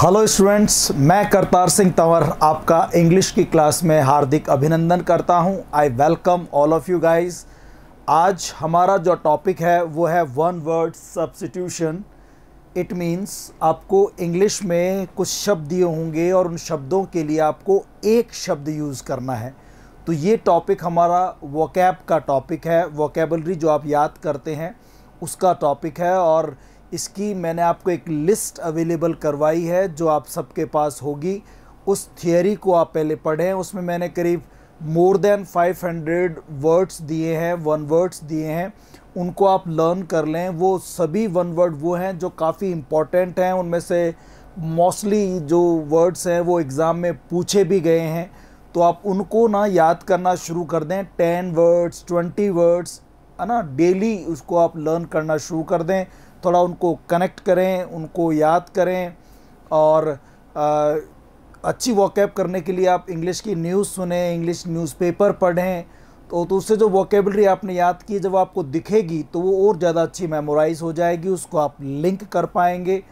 Hello students मैं करतार सिंह तंवर आपका English की क्लास में हार्दिक अभिनंदन करता हूं I welcome all of you guys आज हमारा जो टॉपिक है वो है one word substitution it means आपको इंग्लिश में कुछ शब्द दिए होंगे और उन शब्दों के लिए आपको एक शब्द यूज़ करना है तो ये टॉपिक हमारा वोकेब का टॉपिक है वोकेबलरी जो आप याद करते हैं उसका टॉपिक है और इसकी मैंने आपको एक लिस्ट अवेलेबल करवाई है जो आप सबके पास होगी उस थियोरी को आप पहले पढ़ें उसमें मैंने करीब मोर देन 500 वर्ड्स दिए हैं वन वर्ड्स दिए हैं उनको आप लर्न कर लें वो सभी वन वर्ड वो हैं जो काफ़ी इम्पॉर्टेंट हैं उनमें से मोस्टली जो वर्ड्स हैं वो एग्ज़ाम में पूछे भी गए हैं तो आप उनको ना याद करना शुरू कर दें टेन वर्ड्स ट्वेंटी वर्ड्स है ना डेली उसको आप लर्न करना शुरू कर दें थोड़ा उनको कनेक्ट करें उनको याद करें और आ, अच्छी वॉकैब करने के लिए आप इंग्लिश की न्यूज़ सुने इंग्लिश न्यूज़पेपर पढ़ें तो तो उससे जो वोकेबलरी आपने याद की जब आपको दिखेगी तो वो और ज़्यादा अच्छी मेमोराइज हो जाएगी उसको आप लिंक कर पाएंगे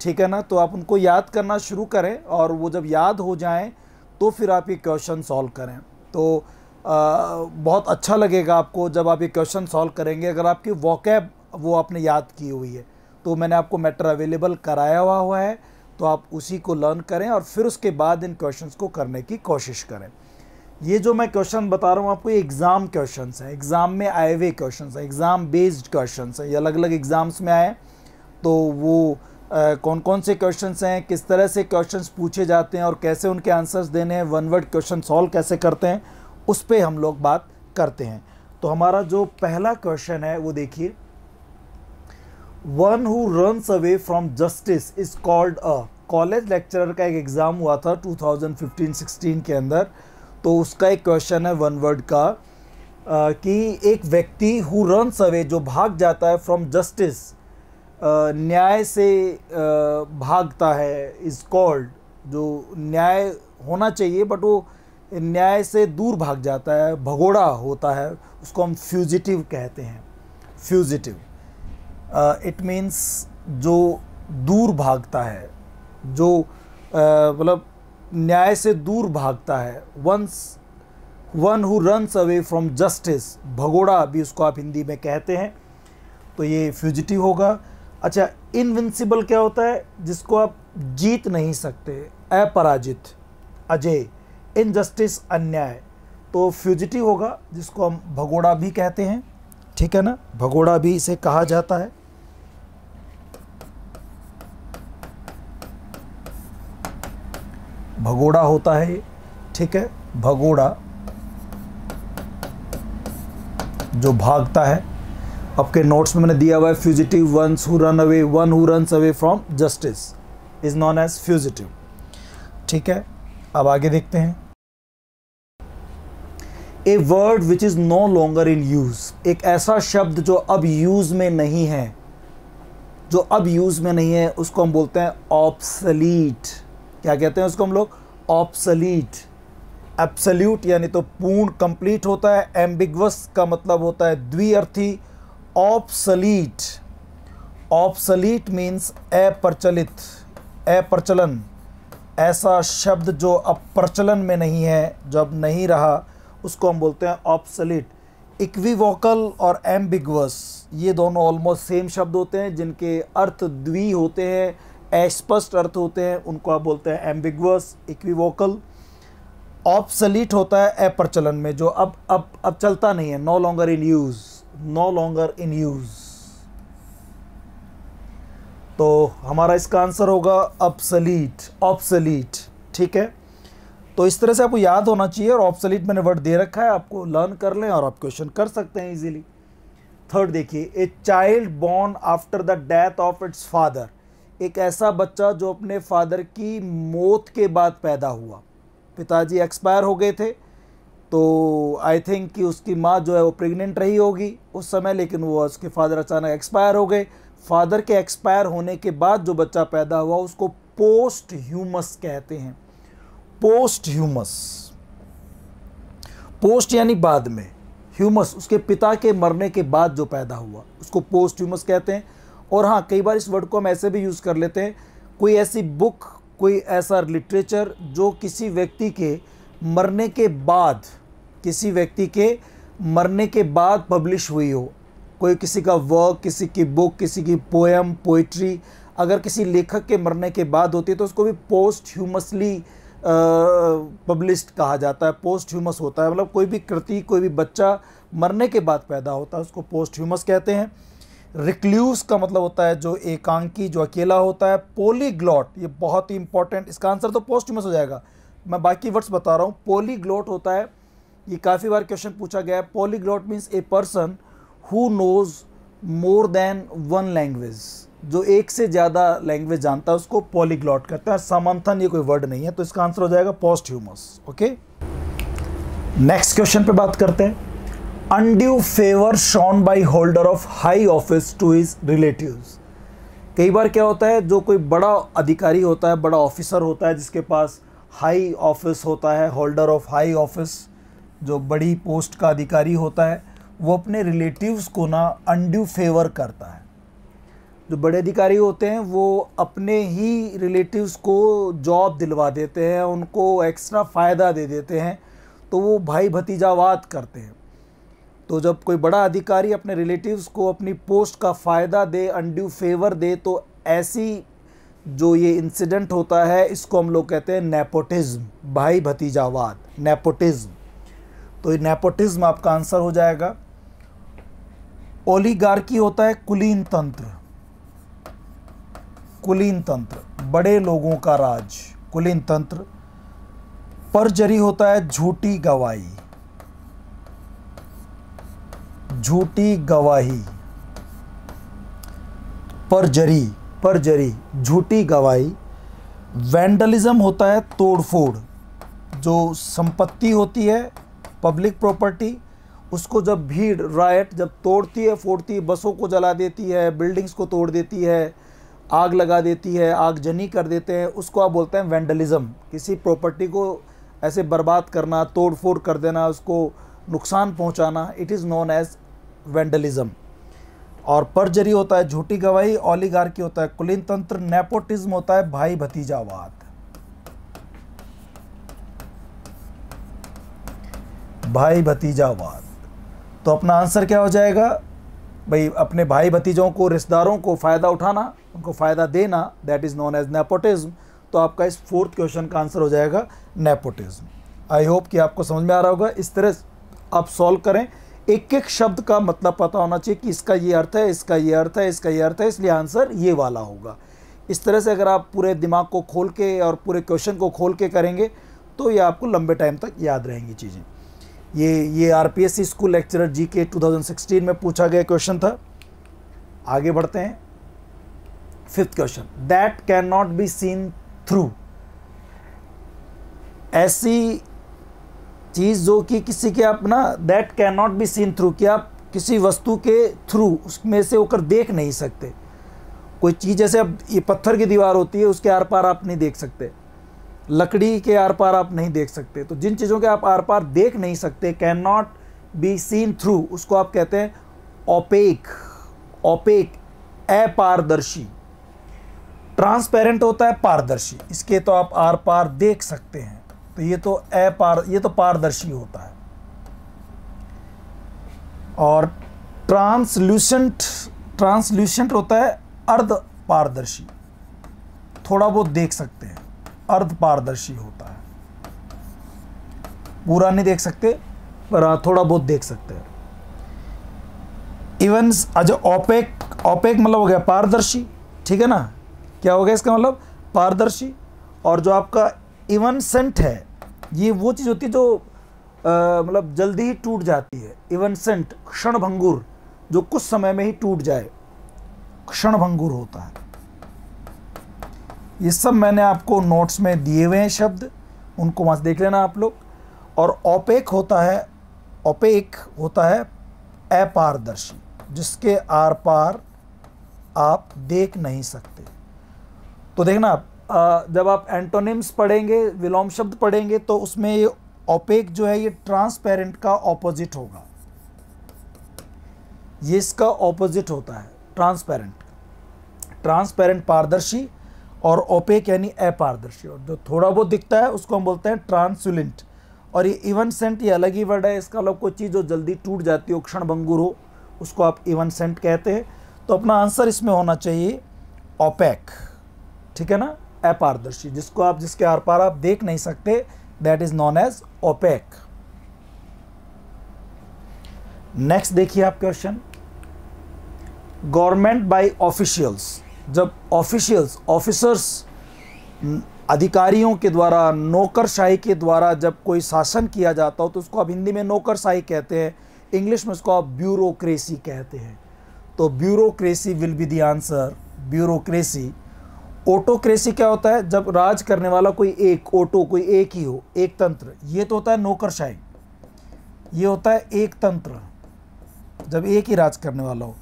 ठीक है ना तो आप उनको याद करना शुरू करें और वो जब याद हो जाएं तो फिर आप ये क्वेश्चन सॉल्व करें तो आ, बहुत अच्छा लगेगा आपको जब आप ये क्वेश्चन सॉल्व करेंगे अगर आपकी वॉकैब वो आपने याद की हुई है तो मैंने आपको मैटर अवेलेबल कराया हुआ हुआ है तो आप उसी को लर्न करें और फिर उसके बाद इन क्वेश्चंस को करने की कोशिश करें ये जो मैं क्वेश्चन बता रहा हूँ आपको ये एग्ज़ाम क्वेश्चन हैं एग्ज़ाम में आए हुए क्वेश्चन हैं एग्ज़ाम बेस्ड क्वेश्चन हैं ये अलग अलग एग्ज़ाम्स में आए तो वो आ, कौन कौन से क्वेश्चन हैं किस तरह से क्वेश्चन पूछे जाते हैं और कैसे उनके आंसर्स देने हैं वन वर्ड क्वेश्चन सॉल्व कैसे करते हैं उस पर हम लोग बात करते हैं तो हमारा जो पहला क्वेश्चन है वो देखिए one who runs away from justice is called a college lecturer का एक एग्ज़ाम हुआ था 2015-16 के अंदर तो उसका एक क्वेश्चन है वन वर्ड का आ, कि एक व्यक्ति हु रन्स अवे जो भाग जाता है फ्रॉम जस्टिस न्याय से आ, भागता है इज कॉल्ड जो न्याय होना चाहिए बट वो न्याय से दूर भाग जाता है भगोड़ा होता है उसको हम फ्यूजिटिव कहते हैं फ्यूजिटिव इट मीन्स जो दूर भागता है जो मतलब uh, न्याय से दूर भागता है once one who runs away from justice भगोड़ा भी उसको आप हिंदी में कहते हैं तो ये फ्यूजिटिव होगा अच्छा इनविंसिबल क्या होता है जिसको आप जीत नहीं सकते अपराजित अजय इनजस्टिस अन्याय तो फ्यूजिटिव होगा जिसको हम भगोड़ा भी कहते हैं ठीक है ना भगोड़ा भी इसे कहा जाता है भगोड़ा होता है ठीक है भगोड़ा जो भागता है आपके नोट्स में मैंने दिया हुआ है fugitive once who run away one who run away from justice is known as fugitive ठीक है अब आगे देखते हैं a word which is no longer in use एक ऐसा शब्द जो अब यूज़ में नहीं है जो अब यूज़ में नहीं है उसको हम बोलते हैं ऑप्सलीट क्या कहते हैं उसको हम लोग ऑप्सलीट एप्सल्यूट यानी तो पूर्ण कंप्लीट होता है एम्बिग्वस का मतलब होता है द्विअर्थी ऑप्सलीट ऑप्सलीट मीन्स अप्रचलित अप्रचलन ऐसा शब्द जो अब प्रचलन में नहीं है जो अब नहीं रहा उसको हम बोलते हैं ऑप्सलिट इक्विवोकल और एम्बिग्वस ये दोनों ऑलमोस्ट सेम शब्द होते हैं जिनके अर्थ द्वि होते हैं अस्पष्ट अर्थ होते हैं उनको आप बोलते हैं एम्बिगस इक्विवोकल ऑप्सलीट होता है अप्रचलन में जो अब अब अब चलता नहीं है no longer in use no longer in use तो हमारा इसका आंसर होगा अपसलीट ऑप्सलीट ठीक है तो इस तरह से आपको याद होना चाहिए और ऑप्सलीट मैंने वर्ड दे रखा है आपको लर्न कर लें और आप क्वेश्चन कर सकते हैं इजीली थर्ड देखिए a child born after the death of its father एक ऐसा बच्चा जो अपने फादर की मौत के बाद पैदा हुआ पिताजी एक्सपायर हो गए थे तो आई थिंक कि उसकी माँ जो है वो प्रेग्नेंट रही होगी उस समय लेकिन वो उसके फादर अचानक एक्सपायर हो गए फादर के एक्सपायर होने के बाद जो बच्चा पैदा हुआ उसको पोस्ट ह्यूमस कहते हैं पोस्ट ह्यूमस पोस्ट यानी बाद में ह्यूमस उसके पिता के मरने के बाद जो पैदा हुआ उसको पोस्ट ह्यूमस कहते हैं और हाँ कई बार इस वर्ड को हम ऐसे भी यूज़ कर लेते हैं कोई ऐसी बुक कोई ऐसा लिटरेचर जो किसी व्यक्ति के मरने के बाद किसी व्यक्ति के मरने के बाद पब्लिश हुई हो कोई किसी का वर्क किसी की बुक किसी की पोएम पोइट्री अगर किसी लेखक के मरने के बाद होती है तो उसको भी पोस्ट ह्यूमसली पब्लिश्ड कहा जाता है पोस्ट ह्यूमस होता है मतलब कोई भी कृति कोई भी बच्चा मरने के बाद पैदा होता है उसको पोस्ट ह्यूमस कहते हैं रिक्ल्यूस का मतलब होता है जो एकांकी जो अकेला होता है पोलीग्लॉट ये बहुत ही इंपॉर्टेंट इसका आंसर तो पोस्टमस हो जाएगा मैं बाकी वर्ड्स बता रहा हूँ पोलीग्लॉट होता है ये काफ़ी बार क्वेश्चन पूछा गया है polyglot means a person who knows more than one language जो एक से ज़्यादा लैंग्वेज जानता है उसको पॉलीग्लॉट कहते हैं समंथन ये कोई वर्ड नहीं है तो इसका आंसर हो जाएगा posthumous okay next question पे बात करते हैं undue favour shown by holder of high office to his relative कई बार क्या होता है जो कोई बड़ा अधिकारी होता है बड़ा ऑफिसर होता है जिसके पास हाई ऑफिस होता है होल्डर ऑफ हाई ऑफिस जो बड़ी पोस्ट का अधिकारी होता है वो अपने रिलेटिव्स को ना अनड्यू फेवर करता है जो बड़े अधिकारी होते हैं वो अपने ही रिलेटिव्स को जॉब दिलवा देते हैं उनको एक्स्ट्रा फ़ायदा दे देते हैं तो वो भाई भतीजावाद करते हैं तो जब कोई बड़ा अधिकारी अपने रिलेटिव्स को अपनी पोस्ट का फ़ायदा दे अनड्यू फेवर दे तो ऐसी जो ये इंसिडेंट होता है इसको हम लोग कहते हैं नेपोटिज़्म भाई भतीजावाद नेपोटिज़्म तो ये नेपोटिज़्म आपका आंसर हो जाएगा ओलीगार्की होता है कुलीन तंत्र कुलीन तंत्र बड़े लोगों का राज कुलीन तंत्र परजरी होता है झूठी गवाही झूठी गवाही परजरी परजरी झूठी गवाही वैंडलिज्म होता है तोड़फोड़ जो संपत्ति होती है पब्लिक प्रॉपर्टी उसको जब भीड़ रायट जब तोड़ती है फोड़ती है बसों को जला देती है बिल्डिंग्स को तोड़ देती है आग लगा देती है आगजनी कर देते हैं उसको आप बोलते हैं वैंडलिज्म किसी प्रॉपर्टी को ऐसे बर्बाद करना तोड़ फोड़ कर देना उसको नुकसान पहुंचाना it is known as vandalism और परजरी होता है झूठी गवाही ओलीगार्की होता है कुलीन तंत्र नेपोटिज्म होता है भाई भतीजावाद भाई भतीजावाद तो अपना आंसर क्या हो जाएगा भाई अपने भाई भतीजों को रिश्तेदारों को फ़ायदा उठाना उनको फ़ायदा देना that is known as nepotism तो आपका इस फोर्थ क्वेश्चन का आंसर हो जाएगा नेपोटिज्म आई होप कि आपको समझ में आ रहा होगा इस तरह आप सॉल्व करें एक एक शब्द का मतलब पता होना चाहिए कि इसका ये अर्थ है इसका ये अर्थ है इसका ये अर्थ है इसलिए आंसर ये वाला होगा इस तरह से अगर आप पूरे दिमाग को खोल के और पूरे क्वेश्चन को खोल के करेंगे तो ये आपको लंबे टाइम तक याद रहेंगी चीज़ें ये ये आर स्कूल लेक्चरर जी के में पूछा गया क्वेश्चन था आगे बढ़ते हैं fifth question that can not be seen through ऐसी चीज़ जो कि किसी के आप ना that can not be seen through कि आप किसी वस्तु के थ्रू उसमें से होकर देख नहीं सकते कोई चीज़ जैसे अब ये पत्थर की दीवार होती है उसके आर पार आप नहीं देख सकते लकड़ी के आर पार आप नहीं देख सकते तो जिन चीज़ों के आप आर पार देख नहीं सकते can not be seen through उसको आप कहते हैं ओपेक ओपेक अपारदर्शी ट्रांसपेरेंट होता है पारदर्शी इसके तो आप आर पार देख सकते हैं तो ये तो अपार ये तो पारदर्शी होता है और ट्रांसल्यूसेंट ट्रांसल्यूसेंट होता है अर्ध पारदर्शी थोड़ा बहुत देख सकते हैं अर्ध पारदर्शी होता है पूरा नहीं देख सकते पर हाँ, थोड़ा बहुत देख सकते हैं इवन अच्छा ओपेक ओपेक मतलब हो गया पारदर्शी ठीक है ना क्या हो गया इसका मतलब पारदर्शी और जो आपका इवन सेंट है ये वो चीज़ होती है जो मतलब जल्दी ही टूट जाती है इवन सेंट क्षण भंगुर जो कुछ समय में ही टूट जाए क्षण भंगुर होता है ये सब मैंने आपको नोट्स में दिए हुए हैं शब्द उनको वहाँ से देख लेना आप लोग और ओपेक होता है ओपेक होता है अपारदर्शी जिसके आर पार आप देख नहीं सकते तो देखना आप जब आप एंटोनिम्स पढ़ेंगे विलोम शब्द पढ़ेंगे तो उसमें ये ओपेक जो है ये ट्रांसपेरेंट का ऑपोजिट होगा ये इसका ऑपोजिट होता है ट्रांसपेरेंट ट्रांसपेरेंट पारदर्शी और ओपेक यानी अपारदर्शी और जो थोड़ा बहुत दिखता है उसको हम बोलते हैं ट्रांसुलेंट और ये इवन सेंट ये अलग ही वर्ड है इसका अलग मतलब कोई चीज़ जो जल्दी टूट जाती हो क्षण भंगुर हो उसको आप इवन सेंट कहते हैं तो अपना आंसर इसमें होना चाहिए ओपेक ठीक है ना अपारदर्शी जिसको आप जिसके आर पार आप देख नहीं सकते that is known as opaque next देखिए आप क्वेश्चन गवर्नमेंट बाय ऑफिशियल्स जब ऑफिशियल्स ऑफिसर्स अधिकारियों के द्वारा नौकरशाही के द्वारा जब कोई शासन किया जाता हो तो उसको आप हिंदी में नौकरशाही कहते हैं इंग्लिश में उसको आप ब्यूरोक्रेसी कहते हैं तो bureaucracy will be the answer bureaucracy autocracy क्या होता है जब राज करने वाला कोई एक ओटो कोई एक ही हो एक तंत्र ये तो होता है नौकरशाही ये होता है एक तंत्र जब एक ही राज करने वाला हो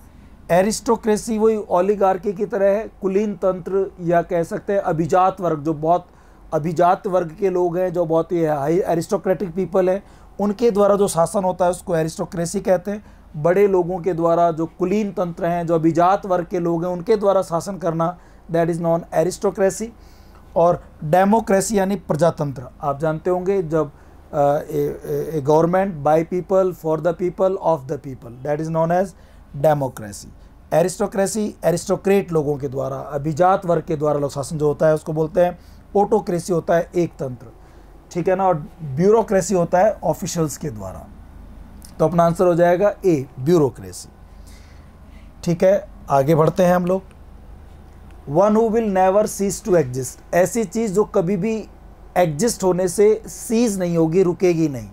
एरिस्टोक्रेसी वही ओलिगार्की की तरह है कुलीन तंत्र या कह सकते हैं अभिजात वर्ग जो बहुत अभिजात वर्ग के लोग हैं जो बहुत ही हाई एरिस्टोक्रेटिक पीपल हैं उनके द्वारा जो शासन होता है उसको एरिस्टोक्रेसी कहते हैं बड़े लोगों के द्वारा जो कुलीन तंत्र हैं जो अभिजात वर्ग के लोग हैं उनके द्वारा शासन करना दैट इज़ नॉन एरिस्टोक्रेसी और डेमोक्रेसी यानी प्रजातंत्र आप जानते होंगे जब a government by people for the people of the people that is known as democracy aristocracy aristocrat लोगों के द्वारा अभिजात वर्ग के द्वारा लोग शासन जो होता है उसको बोलते हैं ओटोक्रेसी होता है एक तंत्र ठीक है ना और ब्यूरोक्रेसी होता है ऑफिशियल्स के द्वारा तो अपना आंसर हो जाएगा ए ब्यूरोक्रेसी ठीक है आगे बढ़ते हैं हम लोग one who will never cease to exist ऐसी चीज़ जो कभी भी एग्जिस्ट होने से सीज नहीं होगी रुकेगी नहीं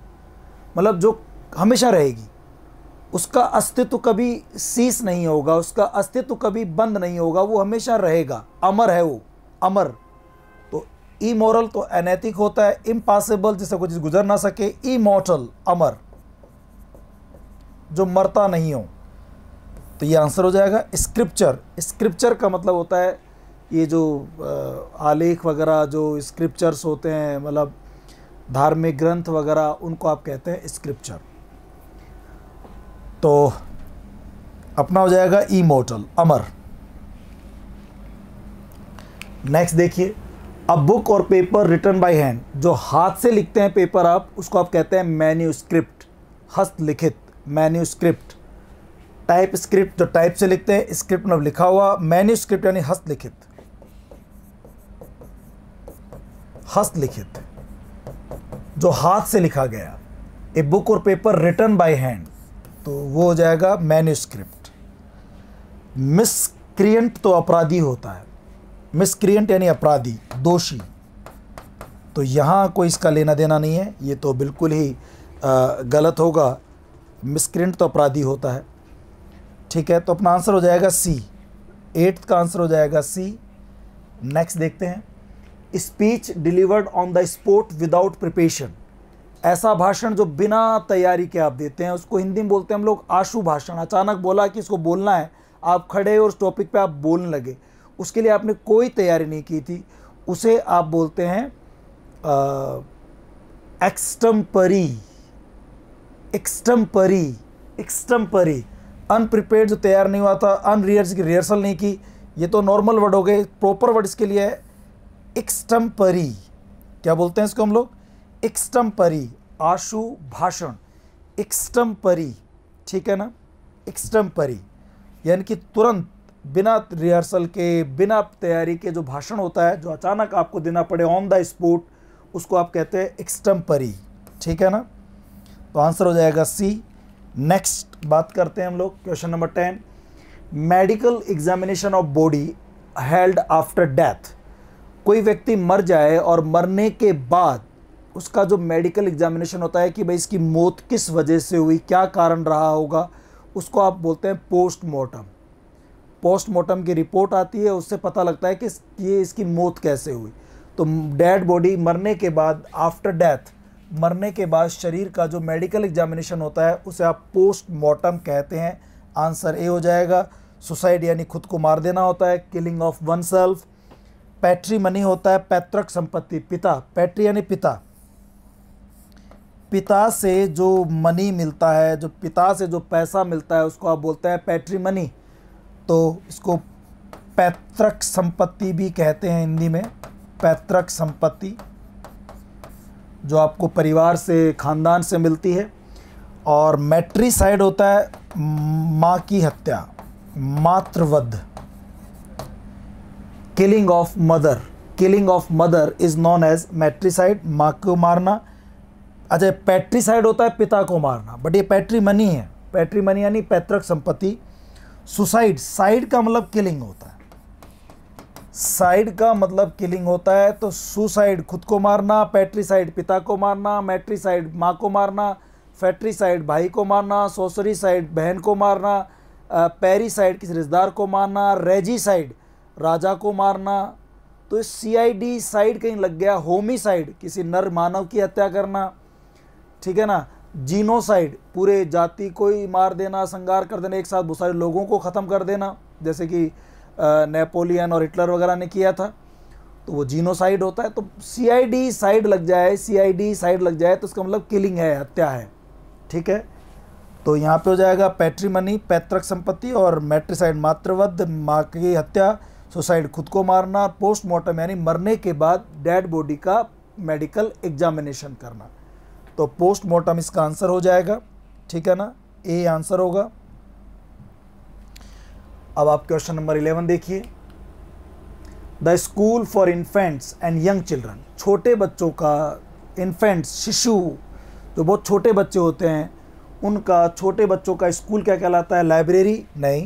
मतलब जो हमेशा रहेगी उसका अस्तित्व कभी सीस नहीं होगा उसका अस्तित्व कभी बंद नहीं होगा वो हमेशा रहेगा अमर है वो अमर तो इमोरल तो अनैतिक होता है इम्पॉसिबल जिससे चीज गुजर ना सके इमोटल अमर जो मरता नहीं हो तो ये आंसर हो जाएगा स्क्रिप्चर स्क्रिप्चर का मतलब होता है ये जो आलेख वगैरह जो स्क्रिप्चर्स होते हैं मतलब धार्मिक ग्रंथ वगैरह उनको आप कहते हैं स्क्रिप्चर तो अपना हो जाएगा ई मोटल अमर नेक्स्ट देखिए a book or paper written by hand जो हाथ से लिखते हैं पेपर आप उसको आप कहते हैं मैन्यूस्क्रिप्ट हस्तलिखित मैन्यूस्क्रिप्ट टाइप स्क्रिप्ट जो टाइप से लिखते हैं स्क्रिप्ट में लिखा हुआ मैन्यू स्क्रिप्ट यानी हस्तलिखित हस्तलिखित जो हाथ से लिखा गया a book or paper written by hand तो वो हो जाएगा मैन्यू स्क्रिप्ट मिसक्रियंट तो अपराधी होता है मिसक्रियंट यानी अपराधी दोषी तो यहाँ कोई इसका लेना देना नहीं है ये तो बिल्कुल ही गलत होगा मिसक्रियंट तो अपराधी होता है ठीक है तो अपना आंसर हो जाएगा सी एट्थ का आंसर हो जाएगा सी नेक्स्ट देखते हैं speech delivered on the spot without preparation ऐसा भाषण जो बिना तैयारी के आप देते हैं उसको हिंदी में बोलते हैं हम लोग आशु भाषण अचानक बोला कि इसको बोलना है आप खड़े और उस टॉपिक पे आप बोलने लगे उसके लिए आपने कोई तैयारी नहीं की थी उसे आप बोलते हैं एक्सटम्परी एक्सटम्परी एक्सटम्परी अनप्रिपेयर जो तैयार नहीं हुआ था अनरियर्स की रिहर्सल नहीं की ये तो नॉर्मल वर्ड हो गए प्रॉपर वर्ड इसके लिए एक्सटम्परी एक्स्टम्परी क्या बोलते हैं इसको हम लोग एक्स्टम्परी आशु भाषण एक्स्टम्परी ठीक है ना एक्स्टम्परी यानी कि तुरंत बिना रिहर्सल के बिना तैयारी के जो भाषण होता है जो अचानक आपको देना पड़े ऑन द स्पॉट उसको आप कहते हैं एक्स्टम्परी ठीक है ना तो आंसर हो जाएगा सी नेक्स्ट बात करते हैं हम लोग question number ten medical examination of body held after death कोई व्यक्ति मर जाए और मरने के बाद उसका जो मेडिकल एग्जामिनेशन होता है कि भाई इसकी मौत किस वजह से हुई क्या कारण रहा होगा उसको आप बोलते हैं पोस्टमार्टम पोस्टमार्टम की रिपोर्ट आती है उससे पता लगता है कि ये इसकी मौत कैसे हुई तो डेड बॉडी मरने के बाद आफ्टर डेथ मरने के बाद शरीर का जो मेडिकल एग्जामिनेशन होता है उसे आप पोस्टमार्टम कहते हैं आंसर ए हो जाएगा सुसाइड यानी खुद को मार देना होता है killing of oneself patrimony होता है पैतृक संपत्ति पिता पैट्री यानी पिता पिता से जो मनी मिलता है जो पिता से जो पैसा मिलता है उसको आप बोलते हैं पैट्री मनी तो इसको पैतृक संपत्ति भी कहते हैं हिंदी में पैतृक संपत्ति जो आपको परिवार से ख़ानदान से मिलती है और मैट्रीसाइड होता है माँ की हत्या मातृवध killing of mother killing of mother is known as matricide माँ को मारना अच्छा पैट्रीसाइड होता है पिता को मारना बट ये पैट्री मनी है पैट्री मनी यानी पैतृक संपत्ति सुसाइड साइड का मतलब किलिंग होता है साइड का मतलब किलिंग होता है तो सुसाइड खुद को मारना पैट्रीसाइड पिता को मारना मैट्रीसाइड माँ को मारना फैट्रीसाइड भाई को मारना सोसरी साइड बहन को मारना पैरी साइड किसी रिश्तेदार को मारना रेजी साइड राजा को मारना तो सी आई डी साइड कहीं लग गया साइड किसी नर मानव की हत्या करना ठीक है ना जीनोसाइड पूरे जाति को ही मार देना संगार कर देना एक साथ बहुत सारे लोगों को ख़त्म कर देना जैसे कि नेपोलियन और हिटलर वगैरह ने किया था तो वो जीनोसाइड होता है तो सीआईडी साइड लग जाए सीआईडी साइड लग जाए तो इसका मतलब किलिंग है हत्या है ठीक है तो यहाँ पे हो जाएगा पैट्रीमनी पैतृक संपत्ति और मैट्रीसाइड मातृवध माँ की हत्या सुसाइड खुद को मारना पोस्टमार्टम यानी मरने के बाद डेड बॉडी का मेडिकल एग्जामिनेशन करना तो पोस्टमार्टम इसका आंसर हो जाएगा ठीक है ना ए आंसर होगा अब आप क्वेश्चन नंबर इलेवन देखिए the school for infants and young children छोटे बच्चों का इन्फेंट्स शिशु जो बहुत छोटे बच्चे होते हैं उनका छोटे बच्चों का स्कूल क्या कहलाता है लाइब्रेरी नहीं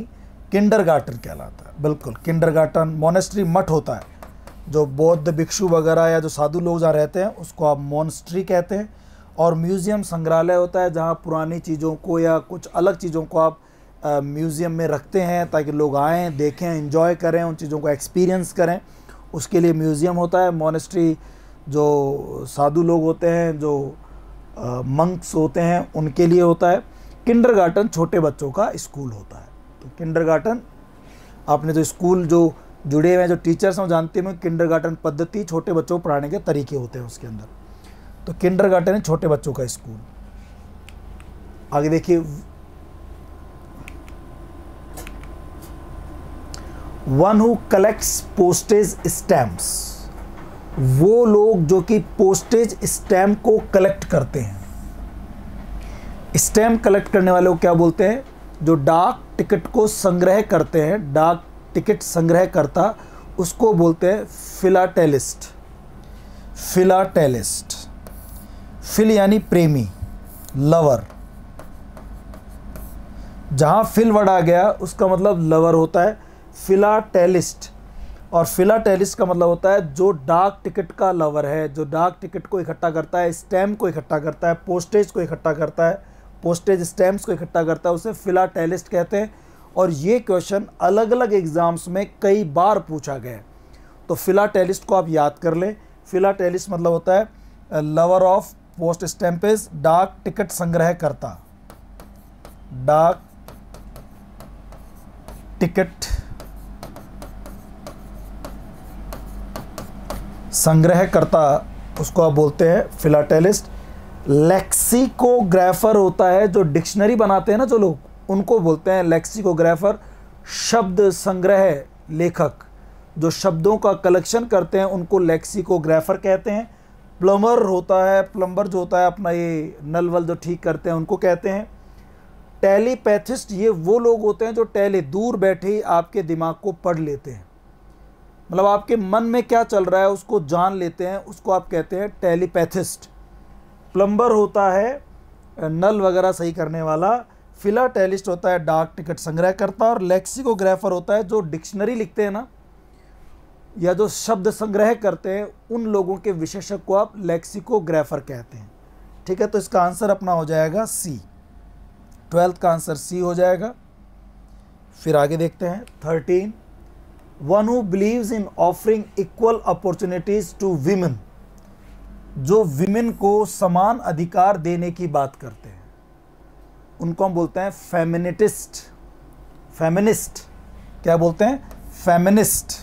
किंडर गार्टन कहलाता है बिल्कुल किंडर गार्टन मोनेस्ट्री मठ होता है जो बौद्ध भिक्षु वगैरह या जो साधु लोग जहाँ रहते हैं उसको आप मोनस्ट्री कहते हैं और म्यूज़ियम संग्रहालय होता है जहाँ पुरानी चीज़ों को या कुछ अलग चीज़ों को आप म्यूज़ियम में रखते हैं ताकि लोग आएँ देखें इंजॉय करें उन चीज़ों को एक्सपीरियंस करें उसके लिए म्यूज़ियम होता है मोनेस्ट्री जो साधु लोग होते हैं जो मंक्स होते हैं उनके लिए होता है किंडरगार्टन छोटे बच्चों का स्कूल होता है तो किंडरगार्टन आपने जो तो स्कूल जो जुड़े हुए हैं जो टीचर्स हैं जानते हैं किंडरगार्टन पद्धति छोटे बच्चों को पढ़ाने के तरीके होते हैं उसके अंदर तो किंडरगार्टन है छोटे बच्चों का स्कूल आगे देखिए one who collects postage stamps वो लोग जो कि पोस्टेज स्टैम्प को कलेक्ट करते हैं स्टैम्प कलेक्ट करने वाले को क्या बोलते हैं जो डाक टिकट को संग्रह करते हैं डाक टिकट संग्रह करता उसको बोलते हैं फिलाटेलिस्ट फिलाटेलिस्ट फिल यानी प्रेमी लवर जहां फिल वर्ड आ गया उसका मतलब लवर होता है फिलाटेलिस्ट और फिलाटेलिस्ट का मतलब होता है जो डाक टिकट का लवर है जो डाक टिकट को इकट्ठा करता है स्टैम्प को इकट्ठा करता है पोस्टेज को इकट्ठा करता है पोस्टेज स्टैम्प्स को इकट्ठा करता है उसे फिलाटेलिस्ट कहते हैं और ये क्वेश्चन अलग अलग एग्ज़ाम्स में कई बार पूछा गया है तो फिलाटेलिस्ट को आप याद कर लें फिलाटेलिस्ट मतलब होता है लवर ऑफ पोस्ट स्टैम्पेज डाक टिकट संग्रह करता डाक टिकट संग्रहकर्ता उसको आप बोलते हैं फिलाटेलिस्ट लेक्सिकोग्राफर होता है जो डिक्शनरी बनाते हैं ना जो लोग उनको बोलते हैं लेक्सिकोग्राफर शब्द संग्रह लेखक जो शब्दों का कलेक्शन करते हैं उनको लेक्सिकोग्राफर कहते हैं प्लम्बर होता है प्लम्बर जो होता है अपना ये नल वल जो ठीक करते हैं उनको कहते हैं टेलीपैथिस्ट ये वो लोग होते हैं जो टेली दूर बैठे ही आपके दिमाग को पढ़ लेते हैं मतलब आपके मन में क्या चल रहा है उसको जान लेते हैं उसको आप कहते हैं टेलीपैथिस्ट प्लम्बर होता है नल वगैरह सही करने वाला फिला टेलिस्ट होता है डाक टिकट संग्रह करता और लेक्सिकोग्राफर होता है जो डिक्शनरी लिखते हैं ना या जो शब्द संग्रह करते हैं उन लोगों के विशेषज्ञ को आप लेक्सिकोग्राफर कहते हैं ठीक है तो इसका आंसर अपना हो जाएगा सी ट्वेल्थ का आंसर सी हो जाएगा फिर आगे देखते हैं thirteen one who believes in offering equal opportunities to women जो वीमेन को समान अधिकार देने की बात करते हैं उनको हम बोलते हैं फेमिनिटिस्ट फेमिनिस्ट क्या बोलते हैं फेमिनिस्ट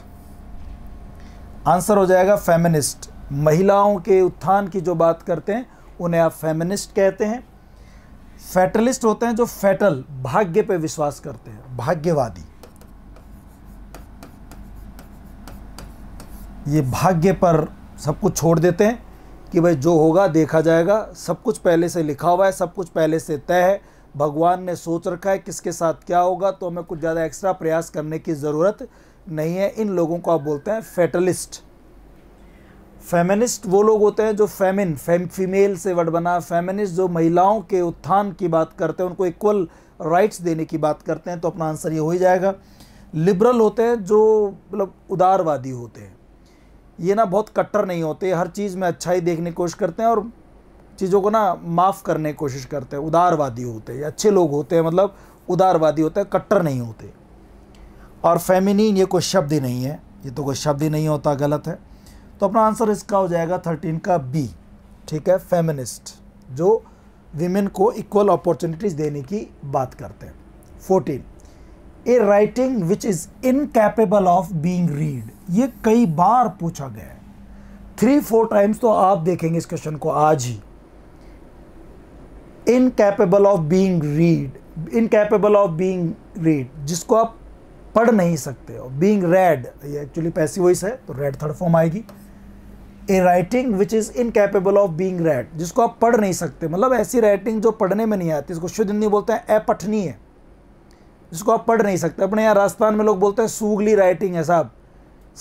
आंसर हो जाएगा फेमिनिस्ट महिलाओं के उत्थान की जो बात करते हैं उन्हें आप फेमिनिस्ट कहते हैं फैटलिस्ट होते हैं जो फैटल भाग्य पे विश्वास करते हैं भाग्यवादी ये भाग्य पर सब कुछ छोड़ देते हैं कि भाई जो होगा देखा जाएगा सब कुछ पहले से लिखा हुआ है सब कुछ पहले से तय है भगवान ने सोच रखा है किसके साथ क्या होगा तो हमें कुछ ज़्यादा एक्स्ट्रा प्रयास करने की ज़रूरत नहीं है इन लोगों को आप बोलते हैं फेटलिस्ट फेमिनिस्ट वो लोग होते हैं जो फेमिन फेम फीमेल से वर्ड बना फेमिनिस्ट जो महिलाओं के उत्थान की बात करते हैं उनको इक्वल राइट्स देने की बात करते हैं तो अपना आंसर ये हो ही जाएगा लिबरल होते हैं जो मतलब उदारवादी होते हैं ये ना बहुत कट्टर नहीं होते हर चीज़ में अच्छाई देखने की कोशिश करते हैं और चीज़ों को ना माफ़ करने की कोशिश करते हैं उदारवादी होते हैं अच्छे लोग होते हैं मतलब उदारवादी होते हैं कट्टर नहीं होते और फेमिनिन ये कोई शब्द ही नहीं है ये तो कोई शब्द ही नहीं होता गलत है तो अपना आंसर इसका हो जाएगा थर्टीन का बी ठीक है फेमिनिस्ट जो वीमेन को इक्वल अपॉर्चुनिटीज़ देने की बात करते हैं fourteen a writing which is incapable of being read ये कई बार पूछा गया है थ्री फोर टाइम्स तो आप देखेंगे इस क्वेश्चन को आज ही incapable of being read incapable of being read जिसको आप पढ़ नहीं सकते हो बींग रेड ये एक्चुअली पैसिव वॉइस है तो रेड थर्ड फॉर्म आएगी a writing which is incapable of being read जिसको आप पढ़ नहीं सकते मतलब ऐसी राइटिंग जो पढ़ने में नहीं आती इसको शुद्ध हिंदी बोलते हैं अपठनीय है जिसको आप पढ़ नहीं सकते अपने यहाँ राजस्थान में लोग बोलते हैं सूगली राइटिंग है साहब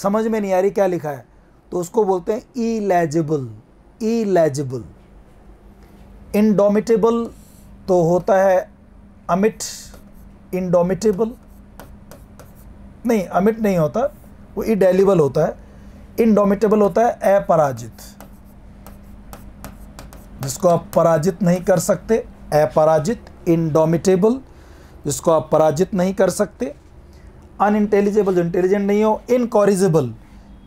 समझ में नहीं आ रही क्या लिखा है तो उसको बोलते हैं इलेजिबल इलेजिबल इनडोमिटेबल तो होता है अमिट इनडोमिटेबल नहीं अमिट नहीं होता वो इडेलिबल होता है इनडोमिटेबल होता है अपराजित जिसको आप पराजित नहीं कर सकते अपराजित इनडोमिटेबल जिसको आप पराजित नहीं कर सकते अनइंटेलिजेबल जो इंटेलिजेंट नहीं हो इनकॉरिजिबल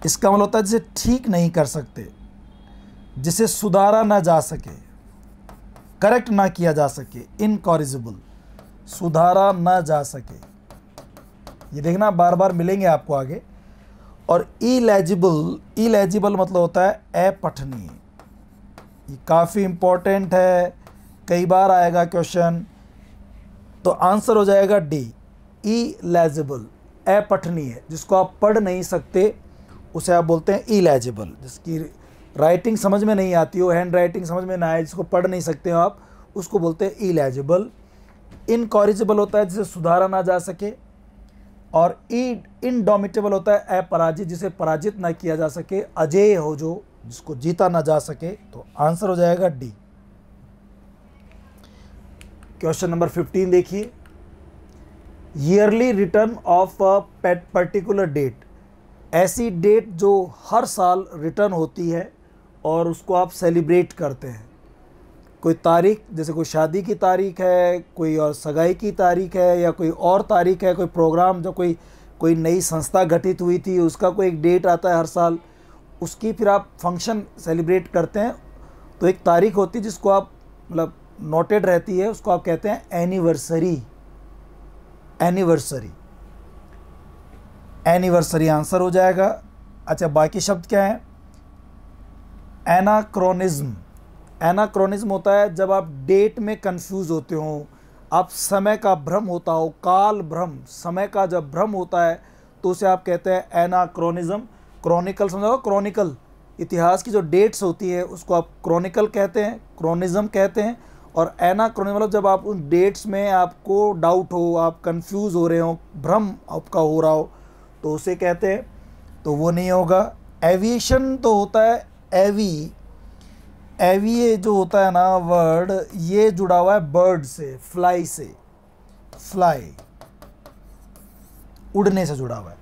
इसका मतलब होता है जिसे ठीक नहीं कर सकते जिसे सुधारा ना जा सके करेक्ट ना किया जा सके इनकॉरिजिबल सुधारा ना जा सके ये देखना बार बार मिलेंगे आपको आगे और इलेजिबल इलेजिबल मतलब होता है अपठनीय ये काफ़ी इम्पोर्टेंट है कई बार आएगा क्वेश्चन तो आंसर हो जाएगा डी ई लेजिबल अपठनीय जिसको आप पढ़ नहीं सकते उसे आप बोलते हैं ई जिसकी राइटिंग समझ में नहीं आती हो हैंड राइटिंग समझ में ना आए जिसको पढ़ नहीं सकते हो आप उसको बोलते हैं ई इनकॉरिजिबल होता है जिसे सुधारा ना जा सके और ई इनडोमिटेबल होता है अपराजित जिसे पराजित ना किया जा सके अजय हो जो जिसको जीता ना जा सके तो आंसर हो जाएगा डी क्वेश्चन नंबर फिफ्टीन देखिए ईयरली रिटर्न ऑफ अ पेट पर्टिकुलर डेट ऐसी डेट जो हर साल रिटर्न होती है और उसको आप सेलिब्रेट करते हैं कोई तारीख जैसे कोई शादी की तारीख है कोई और सगाई की तारीख है या कोई और तारीख है कोई प्रोग्राम जो कोई कोई नई संस्था गठित हुई थी उसका कोई एक डेट आता है हर साल उसकी फिर आप फंक्शन सेलिब्रेट करते हैं तो एक तारीख होती है जिसको आप मतलब नोटेड रहती है उसको आप कहते हैं एनिवर्सरी एनिवर्सरी एनिवर्सरी आंसर हो जाएगा अच्छा बाकी शब्द क्या है एनाक्रोनिज्म एनाक्रोनिज्म होता है जब आप डेट में कंफ्यूज होते हो आप समय का भ्रम होता हो काल भ्रम समय का जब भ्रम होता है तो उसे आप कहते हैं एनाक्रोनिज्म क्रॉनिकल समझाओ क्रॉनिकल इतिहास की जो डेट्स होती है उसको आप क्रॉनिकल कहते हैं क्रोनिज्म कहते हैं और क्रोनी मतलब जब आप उन डेट्स में आपको डाउट हो आप कंफ्यूज हो रहे हो भ्रम आपका हो रहा हो तो उसे कहते हैं तो वो नहीं होगा एविएशन तो होता है एवी एवी जो होता है ना वर्ड ये जुड़ा हुआ है बर्ड से फ्लाई से फ्लाई उड़ने से जुड़ा हुआ है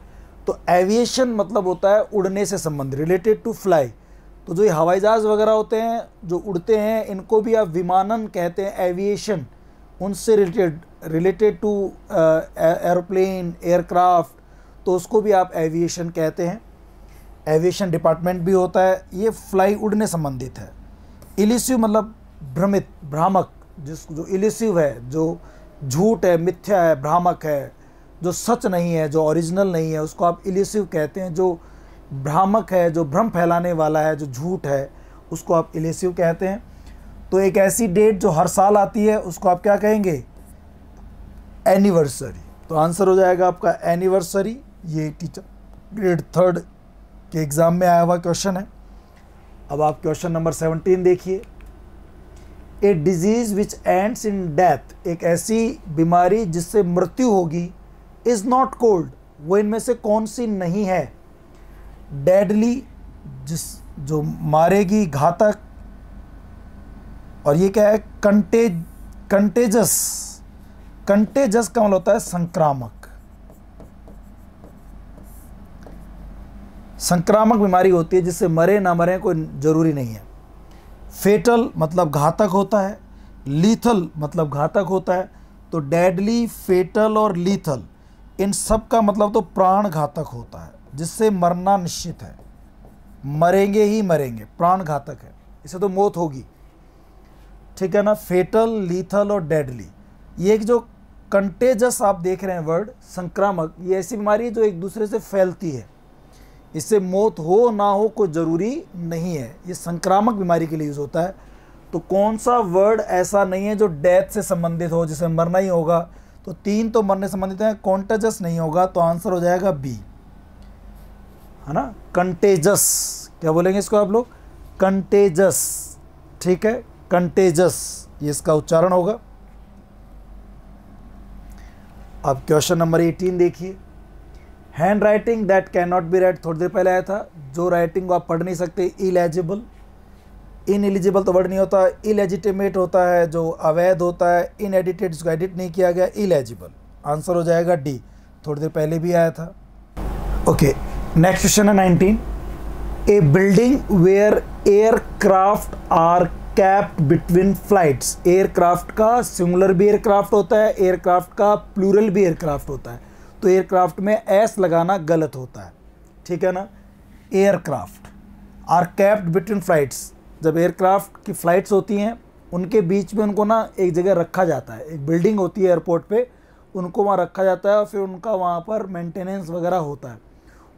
तो एविएशन मतलब होता है उड़ने से संबंध रिलेटेड टू फ्लाई तो जो ये हवाई जहाज़ वगैरह होते हैं जो उड़ते हैं इनको भी आप विमानन कहते हैं एविएशन उनसे related related to aeroplane aircraft तो उसको भी आप एविएशन कहते हैं एविएशन डिपार्टमेंट भी होता है ये फ्लाई उड़ने संबंधित है इलिस्यू मतलब भ्रमित भ्रामक जिस जो इलिस्यू है जो झूठ है मिथ्या है भ्रामक है जो सच नहीं है जो ओरिजिनल नहीं है उसको आप इलिस्यू कहते हैं जो भ्रामक है जो भ्रम फैलाने वाला है जो झूठ है उसको आप इलेसिव कहते हैं तो एक ऐसी डेट जो हर साल आती है उसको आप क्या कहेंगे एनिवर्सरी तो आंसर हो जाएगा आपका एनिवर्सरी ये टीचर ग्रेड थर्ड के एग्ज़ाम में आया हुआ क्वेश्चन है अब आप क्वेश्चन नंबर सेवनटीन देखिए a disease which ends in death एक ऐसी बीमारी जिससे मृत्यु होगी इज़ नॉट कोल्ड वो इनमें से कौन सी नहीं है डेडली जिस जो मारेगी घातक और ये क्या है कंटेज कंटेजस कंटेजस का मतलब होता है संक्रामक संक्रामक बीमारी होती है जिससे मरे ना मरे कोई जरूरी नहीं है फेटल मतलब घातक होता है लीथल मतलब घातक होता है तो डेडली फेटल और लीथल इन सब का मतलब तो प्राण घातक होता है जिससे मरना निश्चित है मरेंगे ही मरेंगे प्राण घातक है इसे तो मौत होगी ठीक है ना फेटल लीथल और डेडली ये एक जो कंटेजस आप देख रहे हैं वर्ड संक्रामक ये ऐसी बीमारी है जो एक दूसरे से फैलती है इससे मौत हो ना हो कोई ज़रूरी नहीं है ये संक्रामक बीमारी के लिए यूज़ होता है तो कौन सा वर्ड ऐसा नहीं है जो डेथ से संबंधित हो जिसे मरना ही होगा तो तीन तो मरने संबंधित हैं कॉन्टेजस नहीं होगा तो आंसर हो जाएगा बी है ना कंटेजस क्या बोलेंगे इसको आप लोग कंटेजस ठीक है कंटेजस ये इसका उच्चारण होगा अब क्वेश्चन नंबर 18 देखिए handwriting that can not be read थोड़ी देर पहले आया था जो राइटिंग को आप पढ़ नहीं सकते इलेजिबल इन एलिजिबल तो वर्ड नहीं होता इलेजिटिमेट होता है जो अवैध होता है इन एडिटेड जिसको एडिट नहीं किया गया इलेजिबल आंसर हो जाएगा डी थोड़ी देर पहले भी आया था ओके okay. नेक्स्ट क्वेश्चन है nineteen a building where aircraft are kept between flights aircraft का सिंगुलर भी एयरक्राफ्ट होता है एयरक्राफ्ट का प्लूरल भी एयरक्राफ्ट होता है तो एयरक्राफ्ट में एस लगाना गलत होता है ठीक है ना aircraft are kept between flights जब एयरक्राफ्ट की फ़्लाइट्स होती हैं उनके बीच में उनको ना एक जगह रखा जाता है एक बिल्डिंग होती है एयरपोर्ट पे उनको वहाँ रखा जाता है और फिर उनका वहाँ पर मेंटेनेंस वगैरह होता है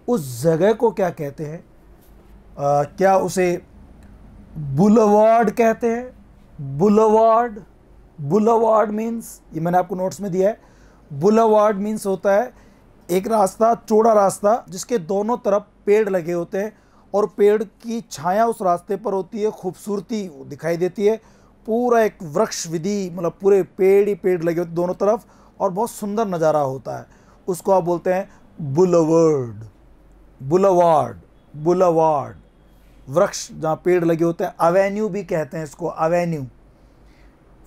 उस जगह को क्या कहते हैं क्या उसे बुलवार्ड कहते हैं बुलवार्ड बुलवार्ड मीन्स ये मैंने आपको नोट्स में दिया है बुलवार्ड मीन्स होता है एक रास्ता चौड़ा रास्ता जिसके दोनों तरफ पेड़ लगे होते हैं और पेड़ की छाया उस रास्ते पर होती है खूबसूरती दिखाई देती है पूरा एक वृक्ष विधि मतलब पूरे पेड़ ही पेड़ लगे होते दोनों तरफ और बहुत सुंदर नज़ारा होता है उसको आप बोलते हैं बुलवर्ड बुलवार्ड बुलवार्ड वृक्ष जहाँ पेड़ लगे होते हैं अवेन्यू भी कहते हैं इसको अवेन्यू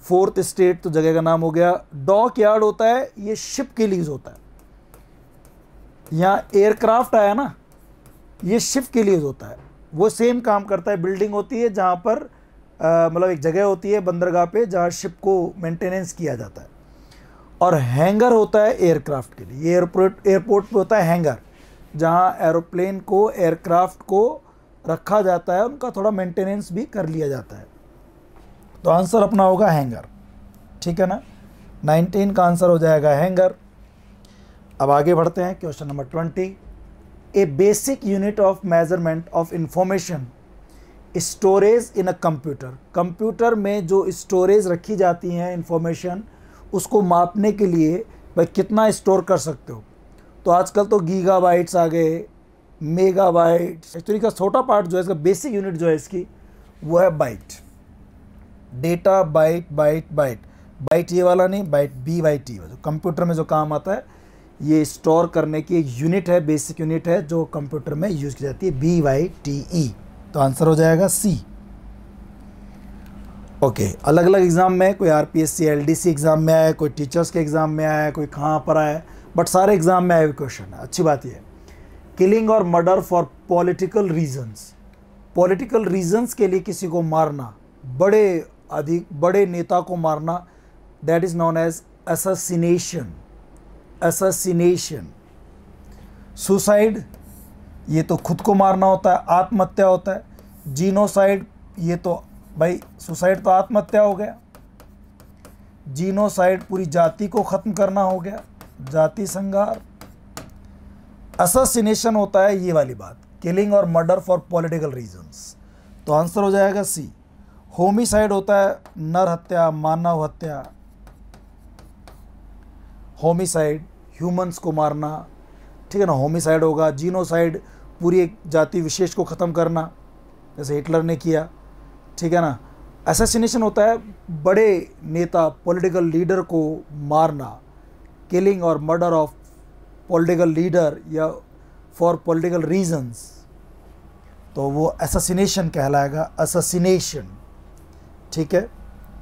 फोर्थ स्टेट तो जगह का नाम हो गया डॉक यार्ड होता है ये शिप के लिए होता है यहाँ एयरक्राफ्ट आया ना ये शिप के लिए होता है वो सेम काम करता है बिल्डिंग होती है जहाँ पर मतलब एक जगह होती है बंदरगाह पे जहाँ शिप को मेंटेनेंस किया जाता है और हैंगर होता है एयरक्राफ्ट के लिए एयरपोर्ट एयरपोर्ट पर होता है हैंगर जहाँ एरोप्लेन को एयरक्राफ्ट को रखा जाता है उनका थोड़ा मेंटेनेंस भी कर लिया जाता है तो आंसर अपना होगा हैंगर ठीक है ना 19 का आंसर हो जाएगा हैंगर अब आगे बढ़ते हैं question number 20 a basic unit of measurement of information storage in a computer computer में जो स्टोरेज रखी जाती हैं इंफॉर्मेशन उसको मापने के लिए भाई कितना स्टोर कर सकते हो तो आजकल तो गीगाबाइट्स आ गए मेगाबाइट्स एक्चुअली तो का छोटा पार्ट जो है इसका बेसिक यूनिट जो है इसकी वो है byte data byte byte byte byte ये वाला नहीं बाइट बी बाई टी जो कंप्यूटर में जो काम आता है ये स्टोर करने की एक यूनिट है बेसिक यूनिट है जो कंप्यूटर में यूज की जाती है बी वाई टी ई तो आंसर हो जाएगा सी ओके okay. अलग अलग एग्ज़ाम में कोई R P S C L D C exam में आया कोई टीचर्स के एग्ज़ाम में आया कोई कहाँ पर आया बट सारे एग्जाम में आए क्वेश्चन है अच्छी बात यह killing or murder for political reasons political reasons के लिए किसी को मारना बड़े अधिक बड़े नेता को मारना that is known as assassination assassination suicide ये तो खुद को मारना होता है आत्महत्या होता है जीनोसाइड ये तो भाई सुसाइड तो आत्महत्या हो गया जीनोसाइड पूरी जाति को ख़त्म करना हो गया जाति संघार असासिनेशन होता है ये वाली बात killing or murder for political reasons तो आंसर हो जाएगा सी होमिसाइड होता है नर हत्या मानव हत्या होमिसाइड ह्यूमंस को मारना ठीक है ना होमिसाइड होगा जीनोसाइड पूरी एक जाति विशेष को ख़त्म करना जैसे हिटलर ने किया ठीक है ना असासिनेशन होता है बड़े नेता पॉलिटिकल लीडर को मारना killing or murder of political leader या फॉर पॉलिटिकल रीजंस तो वो अससिनेशन कहलाएगा अससिनेशन ठीक है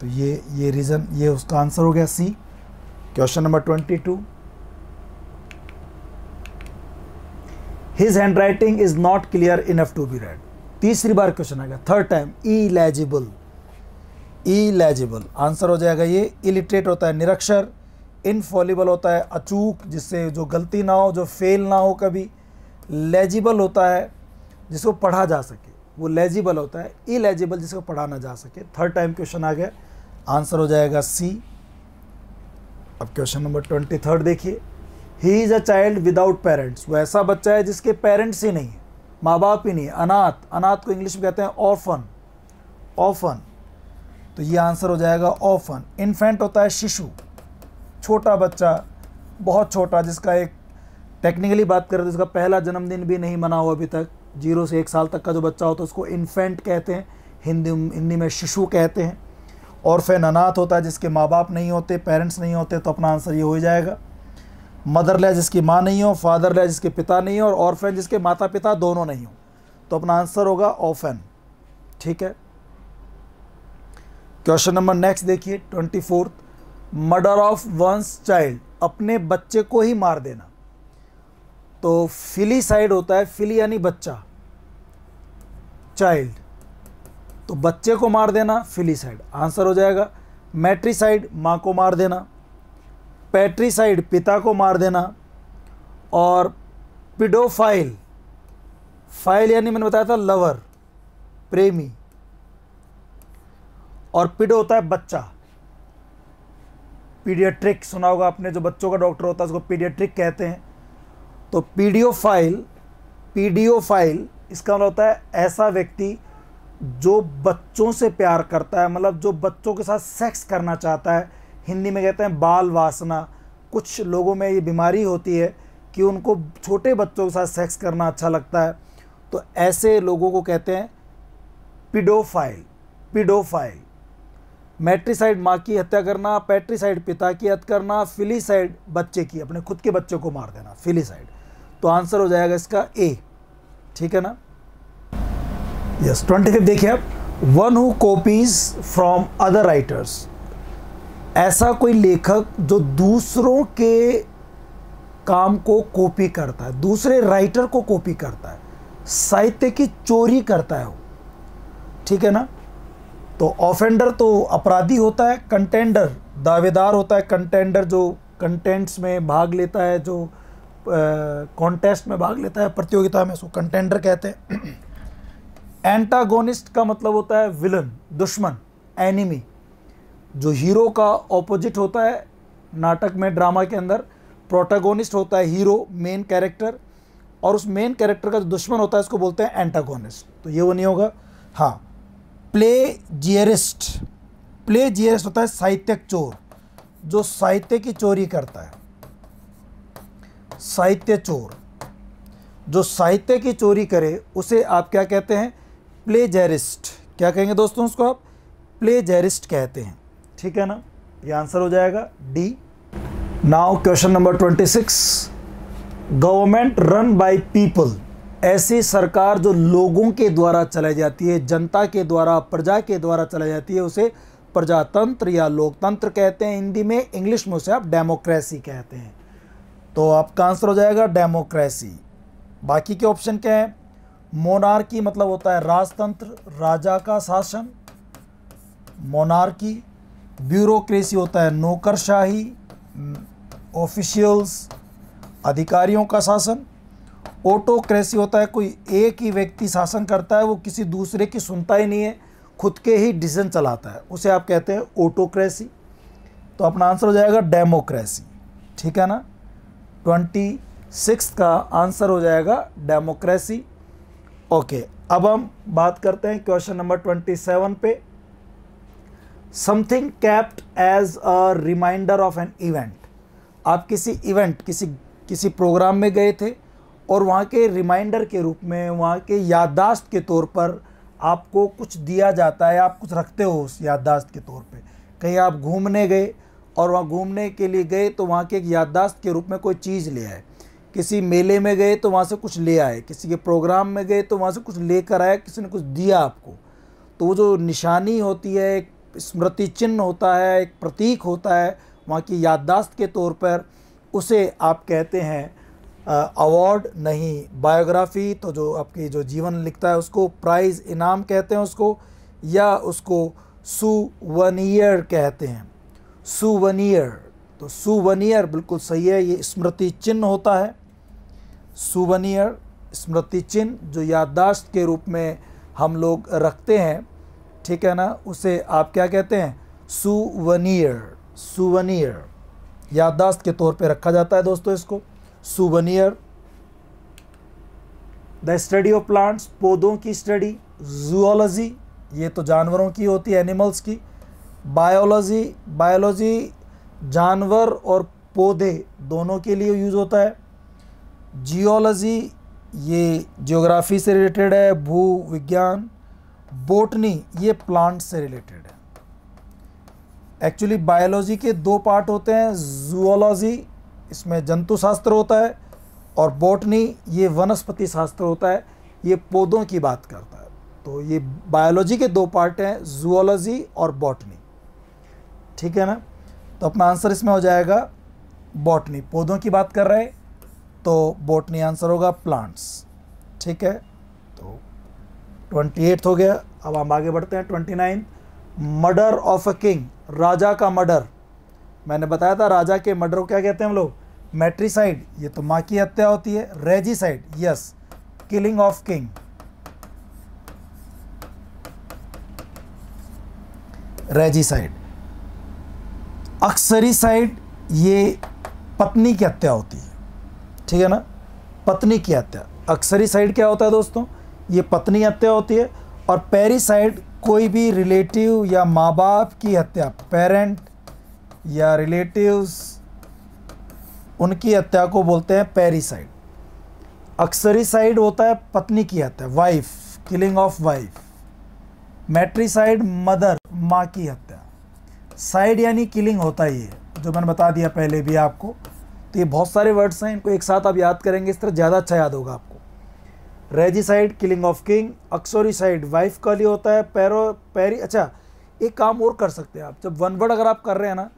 तो ये ये रीज़न ये उसका आंसर हो गया C question number twenty two his handwriting is not clear enough to be read तीसरी बार क्वेश्चन आएगा third time illegible illegible answer हो जाएगा ये इलिटरेट होता है निरक्षर इनफॉलिबल होता है अचूक जिससे जो गलती ना हो जो फेल ना हो कभी लेजिबल होता है जिसको पढ़ा जा सके वो लेजिबल होता है इलेजिबल जिसको पढ़ा ना जा सके थर्ड टाइम क्वेश्चन आ गया आंसर हो जाएगा सी अब क्वेश्चन नंबर ट्वेंटी थर्ड देखिए he is a child without parents वो ऐसा बच्चा है जिसके पेरेंट्स ही नहीं है माँ बाप ही नहीं है अनाथ अनाथ को इंग्लिश में कहते हैं ऑफन ऑफन तो ये आंसर हो जाएगा ऑफन इन्फेंट होता है शिशु छोटा बच्चा बहुत छोटा जिसका एक टेक्निकली बात करें तो इसका पहला जन्मदिन भी नहीं मना हुआ अभी तक जीरो से एक साल तक का जो बच्चा होता है उसको इन्फेंट कहते हैं हिंदी हिंदी में शिशु कहते हैं और फिर अनाथ होता है जिसके माँ बाप नहीं होते पेरेंट्स नहीं होते तो अपना आंसर ये हो जाएगा मदर लै जिसकी माँ नहीं हो फादर लै जिसके पिता नहीं हो और ऑर्फेन जिसके माता पिता दोनों नहीं हो तो अपना आंसर होगा ऑफेन ठीक है क्वेश्चन नंबर नेक्स्ट देखिए twenty fourth murder of one's child अपने बच्चे को ही मार देना तो फिली साइड होता है फिली यानी बच्चा चाइल्ड तो बच्चे को मार देना फिली साइड आंसर हो जाएगा मैट्री साइड माँ को मार देना पैट्री साइड पिता को मार देना और पिडोफाइल फाइल यानी मैंने बताया था लवर प्रेमी और पिडो होता है बच्चा पीडियाट्रिक सुना होगा आपने जो बच्चों का डॉक्टर होता है उसको पीडियाट्रिक कहते हैं तो पीडियोफाइल पीडियोफाइल इसका मतलब होता है ऐसा व्यक्ति जो बच्चों से प्यार करता है मतलब जो बच्चों के साथ सेक्स करना चाहता है हिंदी में कहते हैं बाल वासना कुछ लोगों में ये बीमारी होती है कि उनको छोटे बच्चों के साथ सेक्स करना अच्छा लगता है तो ऐसे लोगों को कहते हैं पिडोफाइल पिडोफाइल मैट्रीसाइड माँ की हत्या करना पैट्रीसाइड पिता की हत्या करना फिलीसाइड बच्चे की अपने खुद के बच्चों को मार देना फिलीसाइड तो आंसर हो जाएगा इसका ए ठीक है ना यस ट्वेंटी फिफ्थ देखिए आप one who copies from other writers ऐसा कोई लेखक जो दूसरों के काम को कॉपी करता है दूसरे राइटर को कॉपी करता है साहित्य की चोरी करता है वो ठीक है ना तो ऑफेंडर तो अपराधी होता है कंटेंडर दावेदार होता है कंटेंडर जो कंटेंट्स में भाग लेता है जो कॉन्टेस्ट में भाग लेता है प्रतियोगिता में उसको कंटेंडर कहते हैं एंटागोनिस्ट का मतलब होता है विलन दुश्मन एनिमी जो हीरो का ऑपोजिट होता है नाटक में ड्रामा के अंदर प्रोटागोनिस्ट होता है हीरो मेन कैरेक्टर और उस मेन कैरेक्टर का जो दुश्मन होता है उसको बोलते हैं एंटागोनिस्ट तो ये वो नहीं होगा हाँ प्ले जियरिस्ट प्ले जियरिस्ट होता है साहित्यक चोर जो साहित्य की चोरी करता है साहित्य चोर जो साहित्य की चोरी करे उसे आप क्या कहते हैं प्ले जेरिस्ट क्या कहेंगे दोस्तों उसको आप प्ले जेरिस्ट कहते हैं ठीक है ना ये आंसर हो जाएगा D now question number twenty six government run by people ऐसी सरकार जो लोगों के द्वारा चलाई जाती है जनता के द्वारा प्रजा के द्वारा चलाई जाती है उसे प्रजातंत्र या लोकतंत्र कहते हैं हिंदी में इंग्लिश में उसे आप डेमोक्रेसी कहते हैं तो आपका आंसर हो जाएगा डेमोक्रेसी बाकी के ऑप्शन क्या है मोनार्की मतलब होता है राजतंत्र राजा का शासन मोनार्की ब्यूरोक्रेसी होता है नौकरशाही ऑफिशियल्स अधिकारियों का शासन ऑटोक्रेसी होता है कोई एक ही व्यक्ति शासन करता है वो किसी दूसरे की सुनता ही नहीं है खुद के ही डिसीजन चलाता है उसे आप कहते हैं ऑटोक्रेसी तो अपना आंसर हो जाएगा डेमोक्रेसी ठीक है ना ट्वेंटी सिक्स का आंसर हो जाएगा डेमोक्रेसी ओके अब हम बात करते हैं क्वेश्चन नंबर ट्वेंटी सेवन पे something kept as a reminder of an event आप किसी इवेंट किसी किसी प्रोग्राम में गए थे और वहाँ के रिमाइंडर के रूप में वहाँ के याददाश्त के तौर पर आपको कुछ दिया जाता है आप कुछ रखते हो उस याददाश्त के तौर पे कहीं आप घूमने गए और वहाँ घूमने के लिए गए तो वहाँ के एक याददाश्त के रूप में कोई चीज़ ले आए किसी मेले में गए तो वहाँ से कुछ ले आए किसी के प्रोग्राम में गए तो वहाँ से कुछ ले कर आए किसी ने कुछ दिया आपको तो वो जो निशानी होती है एक स्मृति चिन्ह होता है एक प्रतीक होता है वहाँ की याददाश्त के तौर पर उसे आप कहते हैं अवार्ड नहीं बायोग्राफी तो जो आपकी जो जीवन लिखता है उसको प्राइज़ इनाम कहते हैं उसको या उसको सुवनियर कहते हैं सुवनियर तो सुवनियर बिल्कुल सही है ये स्मृति चिन्ह होता है सुवनियर स्मृति चिन्ह जो याददाश्त के रूप में हम लोग रखते हैं ठीक है ना उसे आप क्या कहते हैं सुवनियर सुवनियर याददाश्त के तौर पे रखा जाता है दोस्तों इसको souvenir the study of plants पौधों की स्टडी जूलॉजी ये तो जानवरों की होती है एनिमल्स की बायोलॉजी बायोलॉजी जानवर और पौधे दोनों के लिए यूज़ होता है जियोलॉजी ये जियोग्राफी से रिलेटेड है भू विज्ञान बोटनी ये प्लांट से रिलेटेड है एक्चुअली बायोलॉजी के दो पार्ट होते हैं जूलॉजी इसमें जंतु शास्त्र होता है और बॉटनी ये वनस्पति शास्त्र होता है ये पौधों की बात करता है तो ये बायोलॉजी के दो पार्ट हैं जूलॉजी और बॉटनी ठीक है ना तो अपना आंसर इसमें हो जाएगा बॉटनी पौधों की बात कर रहे हैं तो बॉटनी आंसर होगा प्लांट्स ठीक है तो ट्वेंटी एट हो गया अब हम आगे बढ़ते हैं twenty nine murder of a king राजा का मर्डर मैंने बताया था राजा के मर्डर को क्या कहते हैं हम लोग मैट्रीसाइड ये तो माँ की हत्या होती है regicide yes killing of king regicide uxoricide ये पत्नी की हत्या होती है ठीक है ना पत्नी की हत्या अक्सरीसाइड क्या होता है दोस्तों ये पत्नी हत्या होती है और साइड कोई भी रिलेटिव या माँ बाप की हत्या पेरेंट या रिलेटिव्स उनकी हत्या को बोलते हैं पेरिसाइड अक्सरीसाइड होता है पत्नी की हत्या wife killing of wife matricide mother माँ की हत्या साइड यानी किलिंग होता ही है जो मैंने बता दिया पहले भी आपको तो ये बहुत सारे वर्ड्स हैं इनको एक साथ आप याद करेंगे इस तरह ज़्यादा अच्छा याद होगा आपको regicide killing of king uxoricide wife का लिए होता है पैरो पैरी अच्छा एक काम और कर सकते हैं आप जब वन वर्ड अगर आप कर रहे हैं ना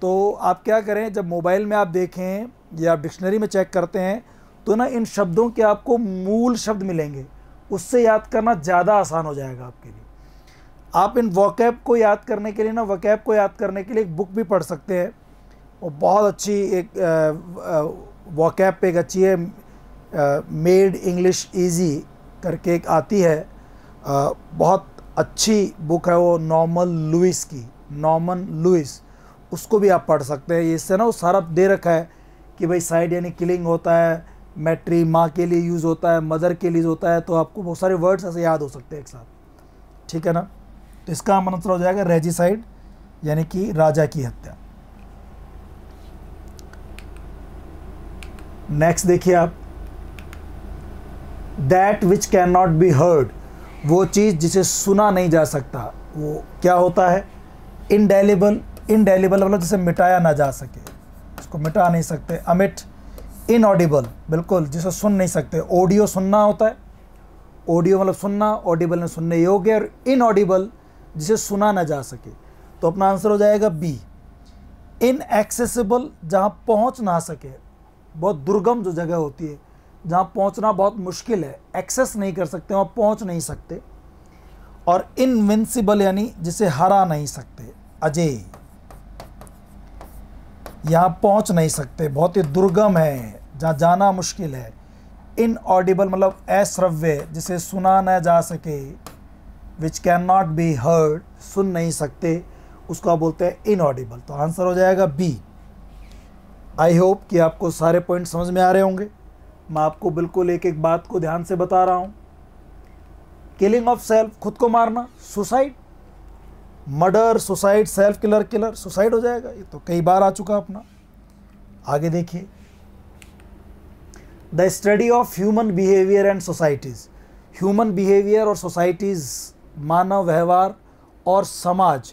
तो आप क्या करें जब मोबाइल में आप देखें या आप डिक्शनरी में चेक करते हैं तो ना इन शब्दों के आपको मूल शब्द मिलेंगे उससे याद करना ज़्यादा आसान हो जाएगा आपके लिए आप इन वॉकैब को याद करने के लिए ना वॉकैब को याद करने के लिए एक बुक भी पढ़ सकते हैं वो बहुत अच्छी एक वॉकैब पे एक अच्छी है मेड इंग्लिश ईजी करके एक आती है आ, बहुत अच्छी बुक है वो नॉर्मन लुइस की नॉर्मन लुइस उसको भी आप पढ़ सकते हैं इससे ना वो सारा दे रखा है कि भाई साइड यानी किलिंग होता है मैट्री माँ के लिए यूज़ होता है मदर के लिए होता है तो आपको बहुत सारे वर्ड्स ऐसे याद हो सकते हैं एक साथ ठीक है ना तो इसका हम आंसर हो जाएगा रेजिसाइड यानी कि राजा की हत्या नेक्स्ट देखिए आप that which can not be heard वो चीज़ जिसे सुना नहीं जा सकता वो क्या होता है इनडेलेबल इनडेलीबल मतलब जिसे मिटाया ना जा सके उसको मिटा नहीं सकते अमिट इनऑडिबल बिल्कुल जिसे सुन नहीं सकते ऑडियो सुनना होता है ऑडियो मतलब सुनना ऑडिबल में सुनने योग्य और इनऑडिबल जिसे सुना ना जा सके तो अपना आंसर हो जाएगा बी एक्सेसिबल जहाँ पहुँच ना सके बहुत दुर्गम जो जगह होती है जहाँ पहुँचना बहुत मुश्किल है एक्सेस नहीं कर सकते वहाँ पहुँच नहीं सकते और इनविंसिबल यानी जिसे हरा नहीं सकते अजय यहाँ पहुँच नहीं सकते बहुत ही दुर्गम है जहाँ जाना मुश्किल है इन ऑडिबल मतलब अश्रव्य जिसे सुना न जा सके which can not be heard सुन नहीं सकते उसको आप बोलते हैं इन ऑडिबल तो आंसर हो जाएगा बी आई होप कि आपको सारे पॉइंट समझ में आ रहे होंगे मैं आपको बिल्कुल एक एक बात को ध्यान से बता रहा हूँ किलिंग ऑफ सेल्फ खुद को मारना suicide murder suicide self killer killer suicide हो जाएगा ये तो कई बार आ चुका अपना आगे देखिए the study of human behaviour and societies human behaviour और सोसाइटीज़ मानव व्यवहार और समाज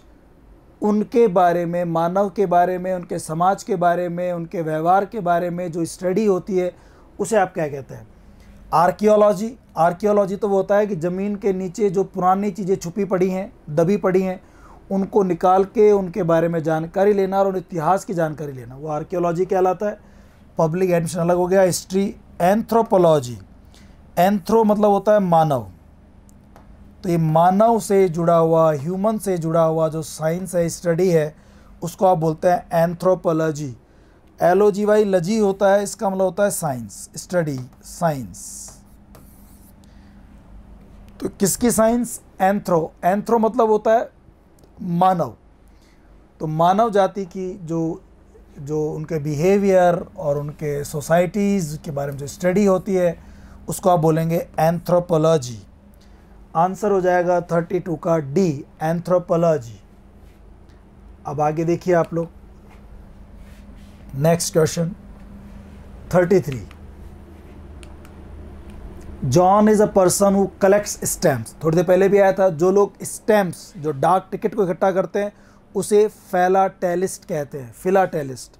उनके बारे में मानव के बारे में उनके समाज के बारे में उनके व्यवहार के बारे में जो स्टडी होती है उसे आप क्या कहते हैं आर्कियोलॉजी आर्कियोलॉजी तो वो होता है कि ज़मीन के नीचे जो पुरानी चीज़ें छुपी पड़ी हैं दबी पड़ी हैं उनको निकाल के उनके बारे में जानकारी लेना और इतिहास की जानकारी लेना वो आर्कियोलॉजी कहलाता है पब्लिक एडमिशन अलग हो गया हिस्ट्री एंथ्रोपोलॉजी एंथ्रो मतलब होता है मानव तो ये मानव से जुड़ा हुआ ह्यूमन से जुड़ा हुआ जो साइंस है स्टडी है उसको आप बोलते हैं एंथ्रोपोलॉजी एल जी वाई लजी होता है इसका मतलब होता है साइंस स्टडी साइंस तो किसकी साइंस एंथ्रो एंथ्रो मतलब होता है मानव तो मानव जाति की जो जो उनके बिहेवियर और उनके सोसाइटीज़ के बारे में जो स्टडी होती है उसको आप बोलेंगे एंथ्रोपोलॉजी आंसर हो जाएगा थर्टी टू का डी एंथ्रोपोलॉजी अब आगे देखिए आप लोग next question thirty three John is a person who collects stamps थोड़ी देर पहले भी आया था जो लोग स्टैम्प्स जो डाक टिकट को इकट्ठा करते हैं उसे फैलाटेलिस्ट कहते हैं फिलाटेलिस्ट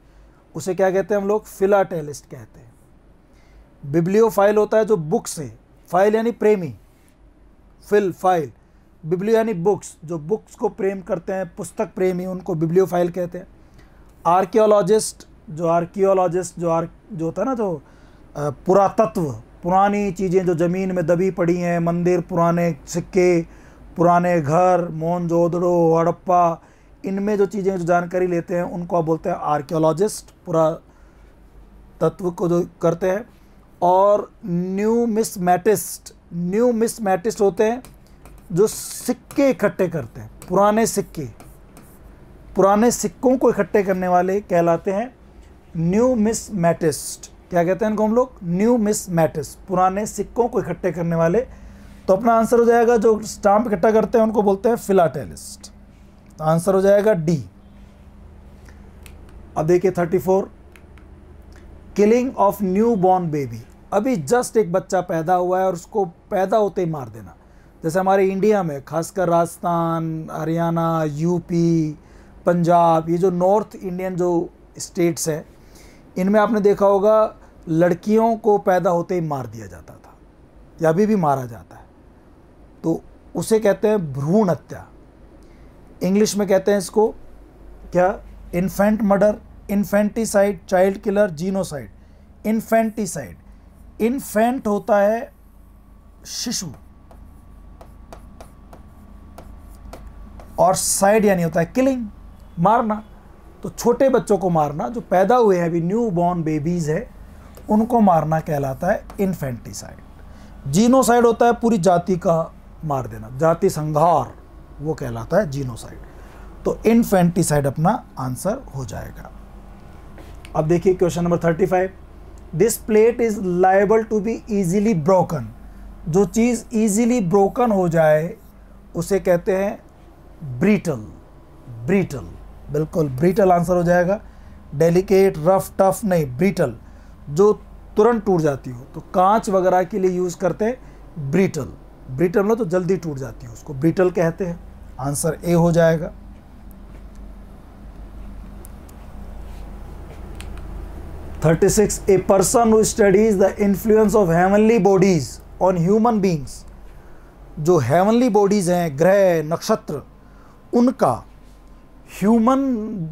उसे क्या कहते हैं हम लोग फिलाटेलिस्ट कहते हैं बिब्लियो फाइल होता है जो बुक्स है फाइल यानी प्रेमी फिल फाइल बिब्लियो यानी बुक्स जो बुक्स को प्रेम करते हैं पुस्तक प्रेमी उनको बिब्लियो फाइल कहते हैं आर्कियोलॉजिस्ट जो आर्कियोलॉजिस्ट जो आर जो होता है ना जो पुरातत्व पुरानी चीज़ें जो ज़मीन में दबी पड़ी हैं मंदिर पुराने सिक्के पुराने घर मोहनजोदड़ो हड़प्पा इनमें जो चीज़ें जो जानकारी लेते हैं उनको आप बोलते हैं आर्कियोलॉजिस्ट पूरा तत्व को जो करते हैं और न्यू मिसमेटिस्ट न्यू मिसमेटिस्ट होते हैं जो सिक्के इकट्ठे करते हैं पुराने सिक्के पुराने सिक्कों को इकट्ठे करने वाले कहलाते हैं न्यू मिसमेटिस्ट क्या कहते हैं इनको हम लोग न्यू मिस मैटिस पुराने सिक्कों को इकट्ठे करने वाले तो अपना आंसर हो जाएगा जो स्टाम्प इकट्ठा करते हैं उनको बोलते हैं फिलाटेलिस्ट तो आंसर हो जाएगा डी अब देखिए thirty four killing of new born baby अभी जस्ट एक बच्चा पैदा हुआ है और उसको पैदा होते ही मार देना जैसे हमारे इंडिया में खासकर राजस्थान हरियाणा यूपी पंजाब ये जो नॉर्थ इंडियन जो स्टेट्स हैं इनमें आपने देखा होगा लड़कियों को पैदा होते ही मार दिया जाता था या अभी भी मारा जाता है तो उसे कहते हैं भ्रूण हत्या इंग्लिश में कहते हैं इसको क्या infant murder infanticide child killer genocide infanticide infant होता है शिशु और साइड यानी होता है किलिंग मारना तो छोटे बच्चों को मारना जो पैदा हुए हैं अभी न्यू बॉर्न बेबीज़ है उनको मारना कहलाता है इन्फेंटिसाइड जीनोसाइड होता है पूरी जाति का मार देना जाति संघार वो कहलाता है जीनोसाइड तो इन्फेंटिसाइड अपना आंसर हो जाएगा अब देखिए question number thirty five this plate is liable to be easily broken जो चीज़ ईजिली ब्रोकन हो जाए उसे कहते हैं ब्रिटल ब्रिटल बिल्कुल ब्रिटल आंसर हो जाएगा डेलिकेट रफ टफ नहीं ब्रिटल जो तुरंत टूट जाती हो तो कांच वगैरह के लिए यूज़ करते हैं ब्रिटल ब्रिटल ना तो जल्दी टूट जाती है उसको ब्रिटल कहते हैं आंसर ए हो जाएगा thirty six a person who studies the influence of heavenly bodies on human beings जो हेवनली बॉडीज हैं ग्रह नक्षत्र उनका ह्यूमन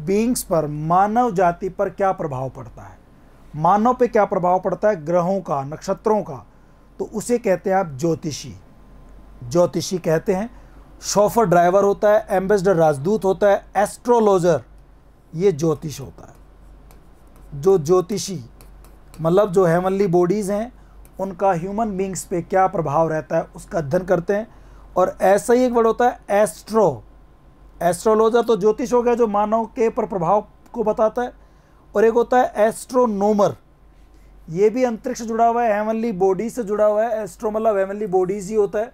बीइंग्स पर मानव जाति पर क्या प्रभाव पड़ता है मानव पे क्या प्रभाव पड़ता है ग्रहों का नक्षत्रों का तो उसे कहते हैं आप ज्योतिषी ज्योतिषी कहते हैं शोफर ड्राइवर होता है एम्बेसडर राजदूत होता है एस्ट्रोलॉजर ये ज्योतिष होता है जो ज्योतिषी मतलब जो हेवनली बॉडीज़ हैं उनका ह्यूमन बींग्स पे क्या प्रभाव रहता है उसका अध्ययन करते हैं और ऐसा ही एक वर्ड होता है एस्ट्रो एस्ट्रोलॉजर तो ज्योतिष हो गया जो मानव के पर प्रभाव को बताता है और एक होता है एस्ट्रोनोमर ये भी अंतरिक्ष जुड़ा हुआ है हेवनली बॉडी से जुड़ा हुआ है एस्ट्रो मतलब हेवनली बॉडीज ही होता है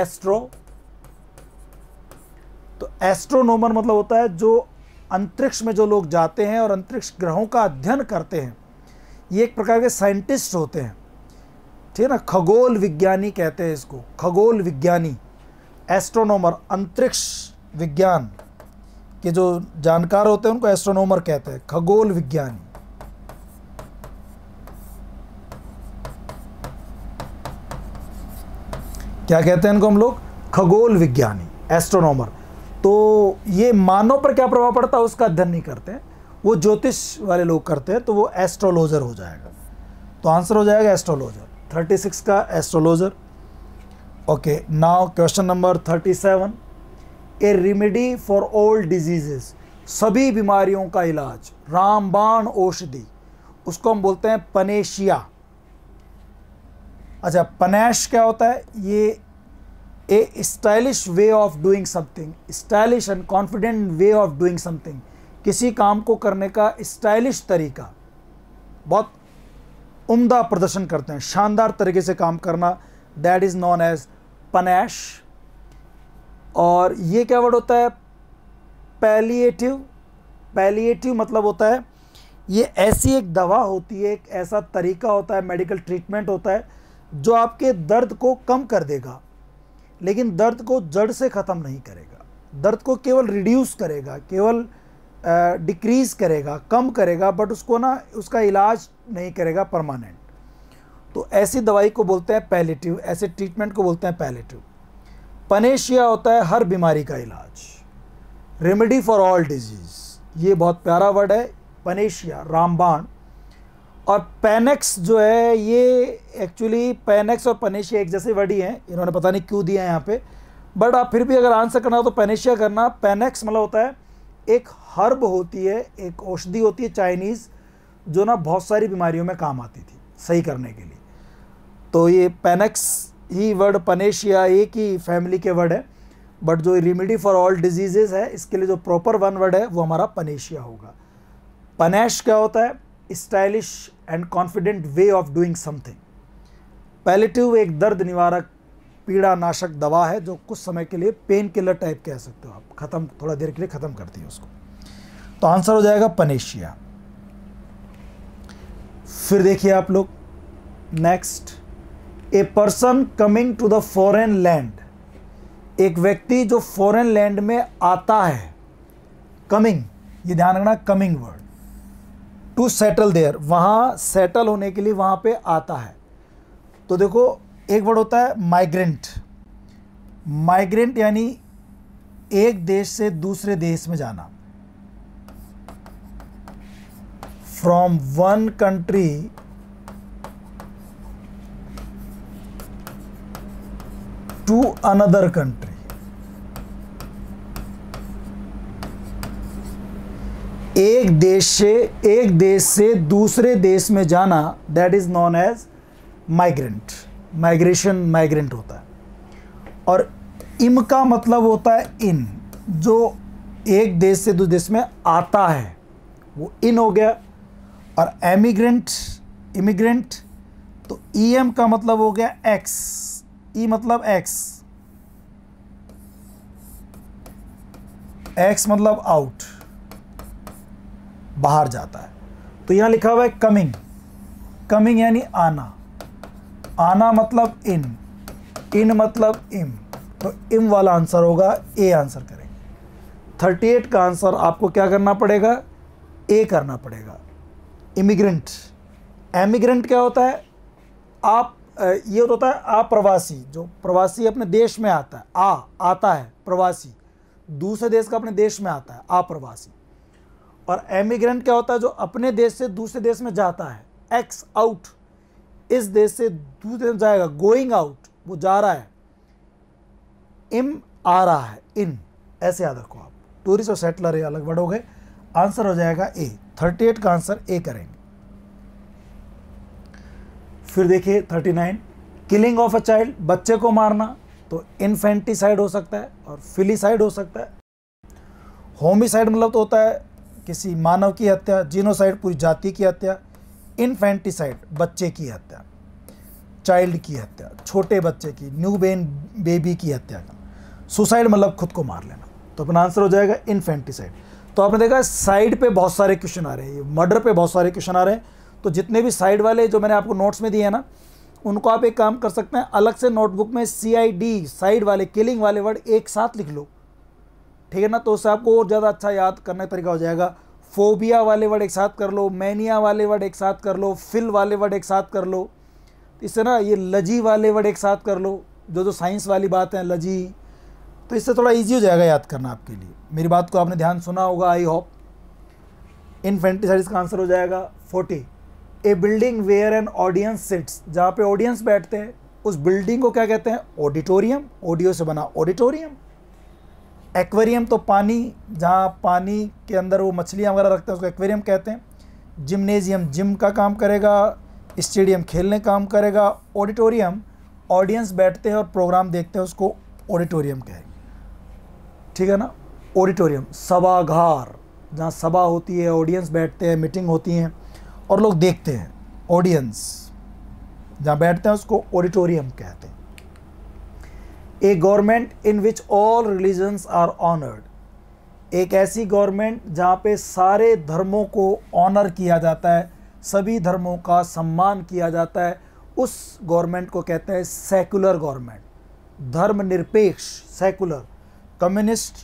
एस्ट्रो तो एस्ट्रोनोमर मतलब होता है जो अंतरिक्ष में जो लोग जाते हैं और अंतरिक्ष ग्रहों का अध्ययन करते हैं ये एक प्रकार के साइंटिस्ट होते हैं ठीक है ना खगोल विज्ञानी कहते हैं इसको खगोल विज्ञानी एस्ट्रोनोमर अंतरिक्ष विज्ञान के जो जानकार होते हैं उनको एस्ट्रोनोमर कहते हैं खगोल विज्ञानी क्या कहते हैं इनको हम लोग खगोल विज्ञानी एस्ट्रोनॉमर तो ये मानव पर क्या प्रभाव पड़ता है उसका अध्ययन नहीं करते वो ज्योतिष वाले लोग करते हैं तो वो एस्ट्रोलॉजर हो जाएगा तो आंसर हो जाएगा एस्ट्रोलॉजर 36 का astrologer okay now question number 37 a remedy for all diseases सभी बीमारियों का इलाज रामबाण औषधि उसको हम बोलते हैं पनेशिया अच्छा पनेश क्या होता है ये a stylish way of doing something stylish and confident way of doing something किसी काम को करने का स्टाइलिश तरीका बहुत उम्दा प्रदर्शन करते हैं शानदार तरीके से काम करना that is known as panacea और ये क्या वर्ड होता है पैलिएटिव पैलिएटिव मतलब होता है ये ऐसी एक दवा होती है एक ऐसा तरीका होता है मेडिकल ट्रीटमेंट होता है जो आपके दर्द को कम कर देगा लेकिन दर्द को जड़ से ख़त्म नहीं करेगा दर्द को केवल रिड्यूस करेगा केवल डिक्रीज करेगा कम करेगा बट उसको ना उसका इलाज नहीं करेगा परमानेंट तो ऐसी दवाई को बोलते हैं पैलेटिव ऐसे ट्रीटमेंट को बोलते हैं पैलेटिव पनेशिया होता है हर बीमारी का इलाज रेमेडी फॉर ऑल डिजीज़ ये बहुत प्यारा वर्ड है पनेशिया रामबाण और पैनेक्स जो है ये एक्चुअली पैनेक्स और पनेशिया एक जैसे वर्ड ही हैं इन्होंने पता नहीं क्यों दिया है यहाँ पे बट आप फिर भी अगर आंसर करना हो तो पेनेशिया करना पैनेक्स मतलब होता है एक हर्ब होती है एक औषधि होती है चाइनीज़ जो ना बहुत सारी बीमारियों में काम आती थी सही करने के लिए तो ये पैनेक्स ही वर्ड पनेशिया एक ही फैमिली के वर्ड है बट जो रिमेडी फॉर ऑल डिजीजेज है इसके लिए जो प्रॉपर वन वर्ड है वो हमारा पनेशिया होगा पनेश क्या होता है stylish and confident way of doing something palliative एक दर्द निवारक पीड़ा नाशक दवा है जो कुछ समय के लिए पेन किलर टाइप कह सकते हो आप ख़त्म थोड़ा देर के लिए ख़त्म करती है उसको तो आंसर हो जाएगा पनेशिया फिर देखिए आप लोग next a person coming to the foreign land एक व्यक्ति जो फॉरेन लैंड में आता है कमिंग ये ध्यान रखना coming word to settle there वहाँ सेटल होने के लिए वहाँ पे आता है तो देखो एक वर्ड होता है माइग्रेंट माइग्रेंट यानी एक देश से दूसरे देश में जाना from one country to another country. एक देश से एक देश से दूसरे देश में जाना that is known as migrant migration migrant होता है और इम का मतलब होता है इन जो एक देश से दूसरे देश में आता है वो इन हो गया और एमिग्रेंट इमिग्रेंट तो ई एम का मतलब हो गया एक्स ई e मतलब एक्स एक्स मतलब आउट बाहर जाता है तो यहां लिखा हुआ है कमिंग कमिंग यानी आना आना मतलब इन इन मतलब इम तो इम वाला आंसर होगा ए आंसर करेंगे थर्टी एट का आंसर आपको क्या करना पड़ेगा ए करना पड़ेगा इमिग्रेंट एमिग्रेंट क्या होता है आप ये होता है आप्रवासी जो प्रवासी अपने देश में आता है आ आता है प्रवासी दूसरे देश का अपने देश में आता है आप्रवासी और एमिग्रेंट क्या होता है जो अपने देश से दूसरे देश में जाता है एक्स आउट इस देश से दूसरे देश जाएगा गोइंग आउट वो जा रहा है इम आ रहा है इन ऐसे याद रखो आप टूरिस्ट और सेटलर ये अलग वर्ड हो गए आंसर हो जाएगा ए एट का आंसर ए करेंगे फिर देखिए 39 किलिंग ऑफ अ चाइल्ड बच्चे को मारना तो इन्फेंटिसाइड हो सकता है और फिलीसाइड हो सकता है होमिसाइड मतलब तो होता है किसी मानव की हत्या जीनोसाइड पूरी जाति की हत्या इन्फेंटिसाइड बच्चे की हत्या चाइल्ड की हत्या छोटे बच्चे की न्यू बेन बेबी की हत्या सुसाइड मतलब खुद को मार लेना तो अपना आंसर हो जाएगा इन्फेंटिसाइड तो आपने देखा साइड पे बहुत सारे क्वेश्चन आ रहे हैं मर्डर पे बहुत सारे क्वेश्चन आ रहे हैं तो जितने भी साइड वाले जो मैंने आपको नोट्स में दिए हैं ना उनको आप एक काम कर सकते हैं अलग से नोटबुक में सी आई डी साइड वाले किलिंग वाले वर्ड एक साथ लिख लो ठीक है ना तो उससे आपको और ज़्यादा अच्छा याद करने का तरीका हो जाएगा फोबिया वाले वर्ड एक साथ कर लो मैनिया वाले वर्ड एक साथ कर लो फिल वाले वर्ड एक साथ कर लो इससे ना ये लजी वाले वर्ड एक साथ कर लो जो जो साइंस वाली बात है लजी तो इससे थोड़ा इजी हो जाएगा याद करना आपके लिए मेरी बात को आपने ध्यान सुना होगा आई होप इन्फेंटिसाइड का आंसर हो जाएगा forty a building where an audience sits जहाँ पे ऑडियंस बैठते हैं उस बिल्डिंग को क्या कहते हैं ऑडिटोरियम ऑडियो से बना ऑडिटोरियम एक्वेरियम तो पानी जहाँ पानी के अंदर वो मछलियाँ वगैरह रखते हैं उसको एक्वेरियम कहते हैं जिमनेजियम जिम का काम करेगा स्टेडियम खेलने काम करेगा ऑडिटोरियम ऑडियंस बैठते हैं और प्रोग्राम देखते हैं उसको ऑडिटोरियम कहेंगे ठीक है ना ऑडिटोरियम सभागार जहाँ सभा होती है ऑडियंस बैठते हैं मीटिंग होती हैं और लोग देखते हैं ऑडियंस जहाँ बैठते हैं उसको ऑडिटोरियम कहते हैं a government in which all religions are honoured एक ऐसी गवर्नमेंट जहाँ पे सारे धर्मों को ऑनर किया जाता है सभी धर्मों का सम्मान किया जाता है उस गवर्नमेंट को कहते हैं सेकुलर गवर्नमेंट धर्मनिरपेक्ष सेकुलर कम्युनिस्ट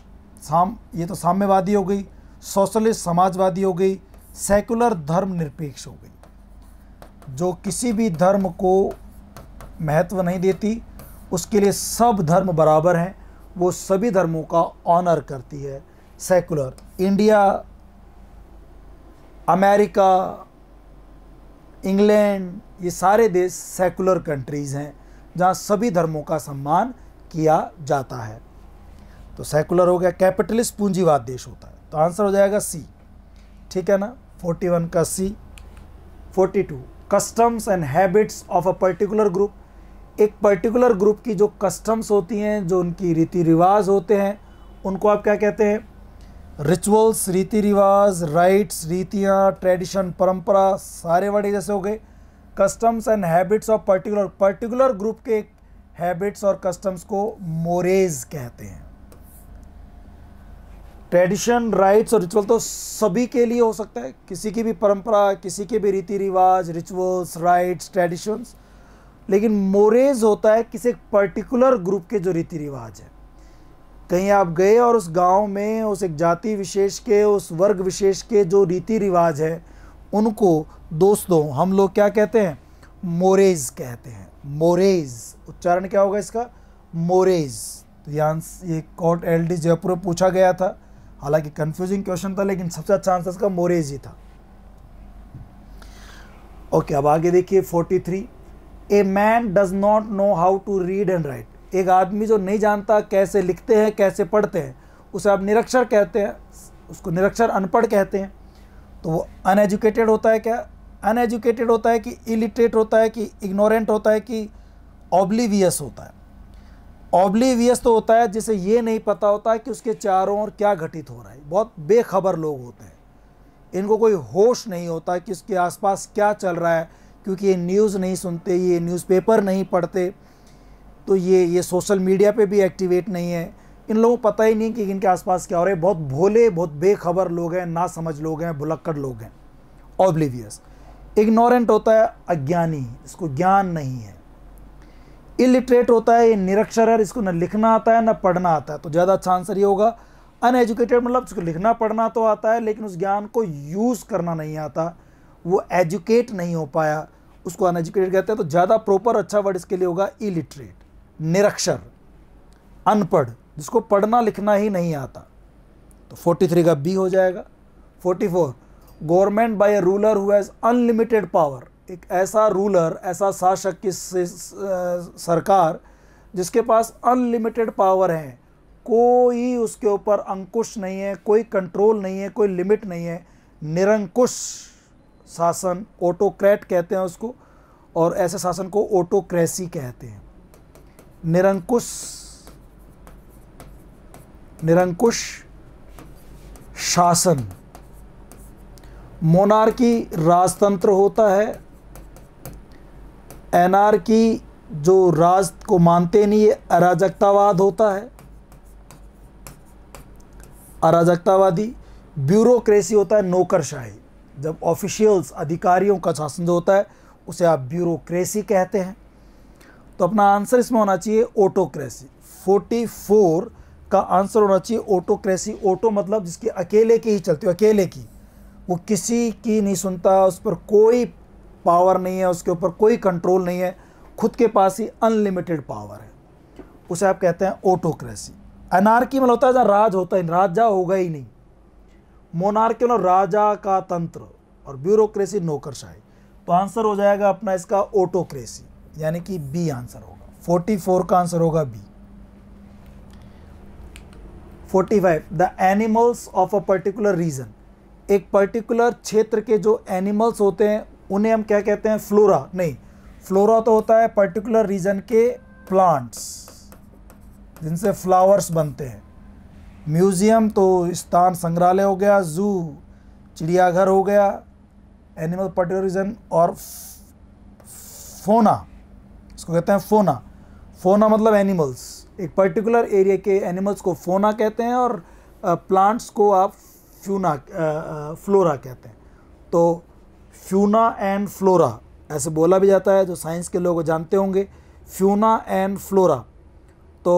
साम ये तो साम्यवादी हो गई सोशलिस्ट समाजवादी हो गई सेकुलर धर्म निरपेक्ष हो गई जो किसी भी धर्म को महत्व नहीं देती उसके लिए सब धर्म बराबर हैं वो सभी धर्मों का ऑनर करती है सेकुलर इंडिया अमेरिका इंग्लैंड ये सारे देश सेकुलर कंट्रीज़ हैं जहाँ सभी धर्मों का सम्मान किया जाता है तो सेकुलर हो गया कैपिटलिस्ट पूंजीवाद देश होता है तो आंसर हो जाएगा सी ठीक है ना 41 का C 42 customs and habits of a particular group एक पर्टिकुलर ग्रुप की जो कस्टम्स होती हैं जो उनकी रीति रिवाज होते हैं उनको आप क्या कहते हैं रिचुअल्स रीति रिवाज राइट्स रीतियाँ ट्रेडिशन परंपरा सारे वर्डे जैसे हो गए customs and habits of particular particular group के हैबिट्स और कस्टम्स को मोरेज कहते हैं ट्रेडिशन राइट्स और रिचुअल तो सभी के लिए हो सकता है किसी की भी परंपरा किसी के भी रीति रिवाज रिचुअल्स राइट्स ट्रेडिशंस लेकिन मोरेज होता है किसी एक पर्टिकुलर ग्रुप के जो रीति रिवाज है कहीं आप गए और उस गांव में उस एक जाति विशेष के उस वर्ग विशेष के जो रीति रिवाज है उनको दोस्तों हम लोग क्या कहते हैं मोरेज कहते हैं मोरेज उच्चारण क्या होगा इसका मोरेज तो यहाँ ये कोर्ट एल डी जयपुर पूछा गया था हालांकि कंफ्यूजिंग क्वेश्चन था लेकिन सबसे अच्छा आंसर इसका मोरेज ही था ओके okay, अब आगे देखिए 43 a man does not know how to read and write एक आदमी जो नहीं जानता कैसे लिखते हैं कैसे पढ़ते हैं उसे आप निरक्षर कहते हैं उसको निरक्षर अनपढ़ कहते हैं तो वो अनएजुकेटेड होता है क्या अनएजुकेटेड होता है कि इलिटरेट होता है कि इग्नोरेंट होता है कि ऑब्लीवियस होता है ऑब्लीवियस तो होता है जिसे ये नहीं पता होता है कि उसके चारों ओर क्या घटित हो रहा है बहुत बेखबर लोग होते हैं इनको कोई होश नहीं होता कि उसके आसपास क्या चल रहा है क्योंकि ये न्यूज़ नहीं सुनते ये न्यूज़पेपर नहीं पढ़ते तो ये ये सोशल मीडिया पे भी एक्टिवेट नहीं है इन लोगों को पता ही नहीं कि इनके आसपास क्या हो रहा है बहुत भोले बहुत बेखबर लोग हैं ना समझ लोग हैं भुलक्कड़ लोग हैं ऑब्लिवियस इग्नोरेंट होता है अज्ञानी इसको ज्ञान नहीं है इलिटरेट होता है ये निरक्षर है इसको ना लिखना आता है ना पढ़ना आता है तो ज़्यादा अच्छा आंसर ये होगा अनएजुकेटेड मतलब उसको लिखना पढ़ना तो आता है लेकिन उस ज्ञान को यूज़ करना नहीं आता वो एजुकेट नहीं हो पाया उसको अनएजुकेटेड कहते हैं तो ज़्यादा प्रॉपर अच्छा वर्ड इसके लिए होगा इलिटरेट निरक्षर अनपढ़ जिसको पढ़ना लिखना ही नहीं आता तो थ्री का बी हो जाएगा four government by a ruler whose unlimited power एक ऐसा रूलर ऐसा शासक की सरकार जिसके पास अनलिमिटेड पावर है कोई उसके ऊपर अंकुश नहीं है कोई कंट्रोल नहीं है कोई लिमिट नहीं है निरंकुश शासन ऑटोक्रेट कहते हैं उसको और ऐसे शासन को ऑटोक्रेसी कहते हैं निरंकुश निरंकुश शासन मोनार्की राजतंत्र होता है एनार्की जो राज को मानते नहीं है अराजकतावाद होता है अराजकतावादी ब्यूरोक्रेसी होता है नौकरशाही जब ऑफिशियल्स अधिकारियों का शासन जो होता है उसे आप ब्यूरोक्रेसी कहते हैं तो अपना आंसर इसमें होना चाहिए ऑटोक्रेसी 44 का आंसर होना चाहिए ऑटोक्रेसी ऑटो मतलब जिसकी अकेले की ही चलती हो अकेले की वो किसी की नहीं सुनता उस पर कोई पावर नहीं है उसके ऊपर कोई कंट्रोल नहीं है खुद के पास ही अनलिमिटेड पावर है उसे आप कहते हैं ऑटोक्रेसी अनारकी मतलब होता है जहाँ राज होता ही राजा होगा ही नहीं मोनार्की मतलब राजा का तंत्र और ब्यूरोक्रेसी नौकरशाही तो आंसर हो जाएगा अपना इसका ऑटोक्रेसी यानी कि बी आंसर होगा 44 का आंसर होगा B 45 the animals of a particular region एक पर्टिकुलर क्षेत्र के जो एनिमल्स होते हैं उन्हें हम क्या कहते हैं फ्लोरा नहीं फ्लोरा तो होता है पर्टिकुलर रीजन के प्लांट्स जिनसे फ्लावर्स बनते हैं म्यूज़ियम तो स्थान संग्रहालय हो गया जू चिड़ियाघर हो गया एनिमल पर्टिकुलर रीजन और फोना इसको कहते हैं फोना फोना मतलब एनिमल्स एक पर्टिकुलर एरिया के एनिमल्स को फोना कहते हैं और प्लांट्स को आप फ्यूना फ्लोरा कहते हैं तो फ्यूना एंड फ्लोरा ऐसे बोला भी जाता है जो साइंस के लोग जानते होंगे फ्यूना एंड फ्लोरा तो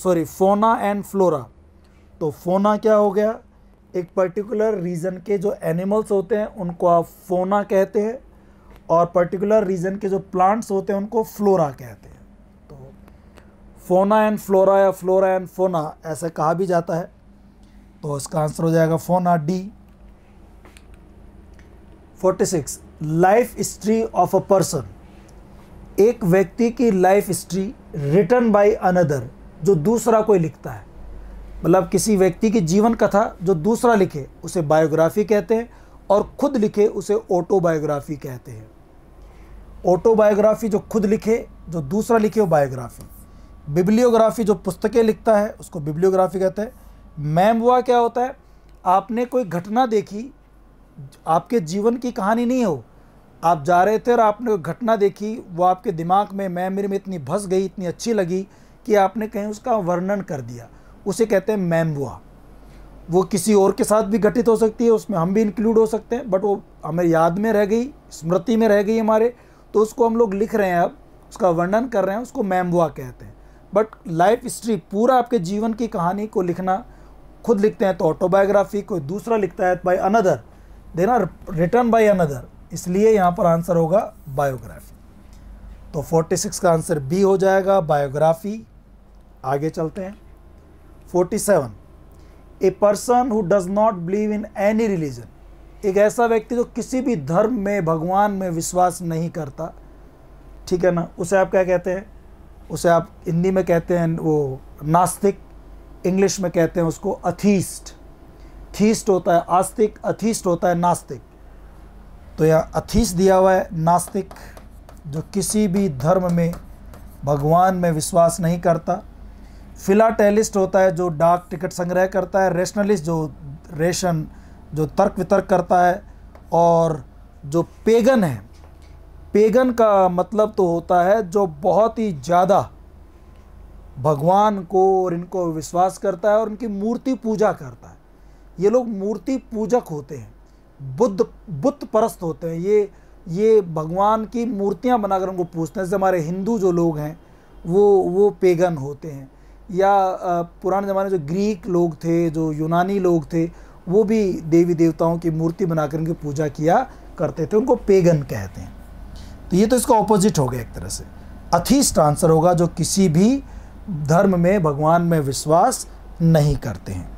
सॉरी फोना एंड फ्लोरा तो फोना क्या हो गया एक पर्टिकुलर रीजन के जो एनिमल्स होते हैं उनको आप फोना कहते हैं और पर्टिकुलर रीजन के जो प्लांट्स होते हैं उनको फ्लोरा कहते हैं तो फोना एंड फ्लोरा या फ्लोरा एंड फोना ऐसे कहा भी जाता है तो इसका आंसर हो जाएगा fauna D forty six life history of a person एक व्यक्ति की life history written by another जो दूसरा कोई लिखता है मतलब किसी व्यक्ति की जीवन कथा जो दूसरा लिखे उसे बायोग्राफी कहते हैं और खुद लिखे उसे ऑटोबायोग्राफी कहते हैं ऑटोबायोग्राफी जो खुद लिखे जो दूसरा लिखे वो बायोग्राफी बिब्लियोग्राफी जो पुस्तकें लिखता है उसको बिब्लियोग्राफी कहते हैं हुआ क्या होता है आपने कोई घटना देखी आपके जीवन की कहानी नहीं हो आप जा रहे थे और आपने घटना देखी वो आपके दिमाग में मेमोरी में इतनी भस गई इतनी अच्छी लगी कि आपने कहीं उसका वर्णन कर दिया उसे कहते हैं मैमबुआ वो किसी और के साथ भी घटित हो सकती है उसमें हम भी इंक्लूड हो सकते हैं बट वो हमें याद में रह गई स्मृति में रह गई हमारे तो उसको हम लोग लिख रहे हैं अब उसका वर्णन कर रहे हैं उसको मैमबुआ कहते हैं बट लाइफ हिस्ट्री पूरा आपके जीवन की कहानी को लिखना खुद लिखते हैं तो ऑटोबायोग्राफी कोई दूसरा लिखता है by another then or written by another इसलिए यहाँ पर आंसर होगा बायोग्राफी तो 46 का आंसर बी हो जाएगा बायोग्राफी आगे चलते हैं 47 a person who does not believe in any religion एक ऐसा व्यक्ति जो किसी भी धर्म में भगवान में विश्वास नहीं करता ठीक है ना उसे आप क्या कहते हैं उसे आप हिंदी में कहते हैं वो नास्तिक इंग्लिश में कहते हैं उसको अथीस्ट थीस्ट होता है आस्तिक अथीस्ट होता है नास्तिक तो यहाँ अथीस्ट दिया हुआ है नास्तिक जो किसी भी धर्म में भगवान में विश्वास नहीं करता फिलाटेलिस्ट होता है जो डाक टिकट संग्रह करता है रेशनलिस्ट जो रेशन जो तर्क वितर्क करता है और जो पेगन है पेगन का मतलब तो होता है जो बहुत ही ज़्यादा भगवान को और इनको विश्वास करता है और उनकी मूर्ति पूजा करता है ये लोग मूर्ति पूजक होते हैं बुद्ध बुत परस्त होते हैं ये ये भगवान की मूर्तियाँ बनाकर उनको पूछते हैं जैसे हमारे हिंदू जो लोग हैं वो वो पेगन होते हैं या पुराने ज़माने जो ग्रीक लोग थे जो यूनानी लोग थे वो भी देवी देवताओं की मूर्ति बनाकर उनकी पूजा किया करते थे उनको पेगन कहते हैं तो ये तो इसका ऑपोजिट हो गया एक तरह से अथीस्ट आंसर होगा जो किसी भी धर्म में भगवान में विश्वास नहीं करते हैं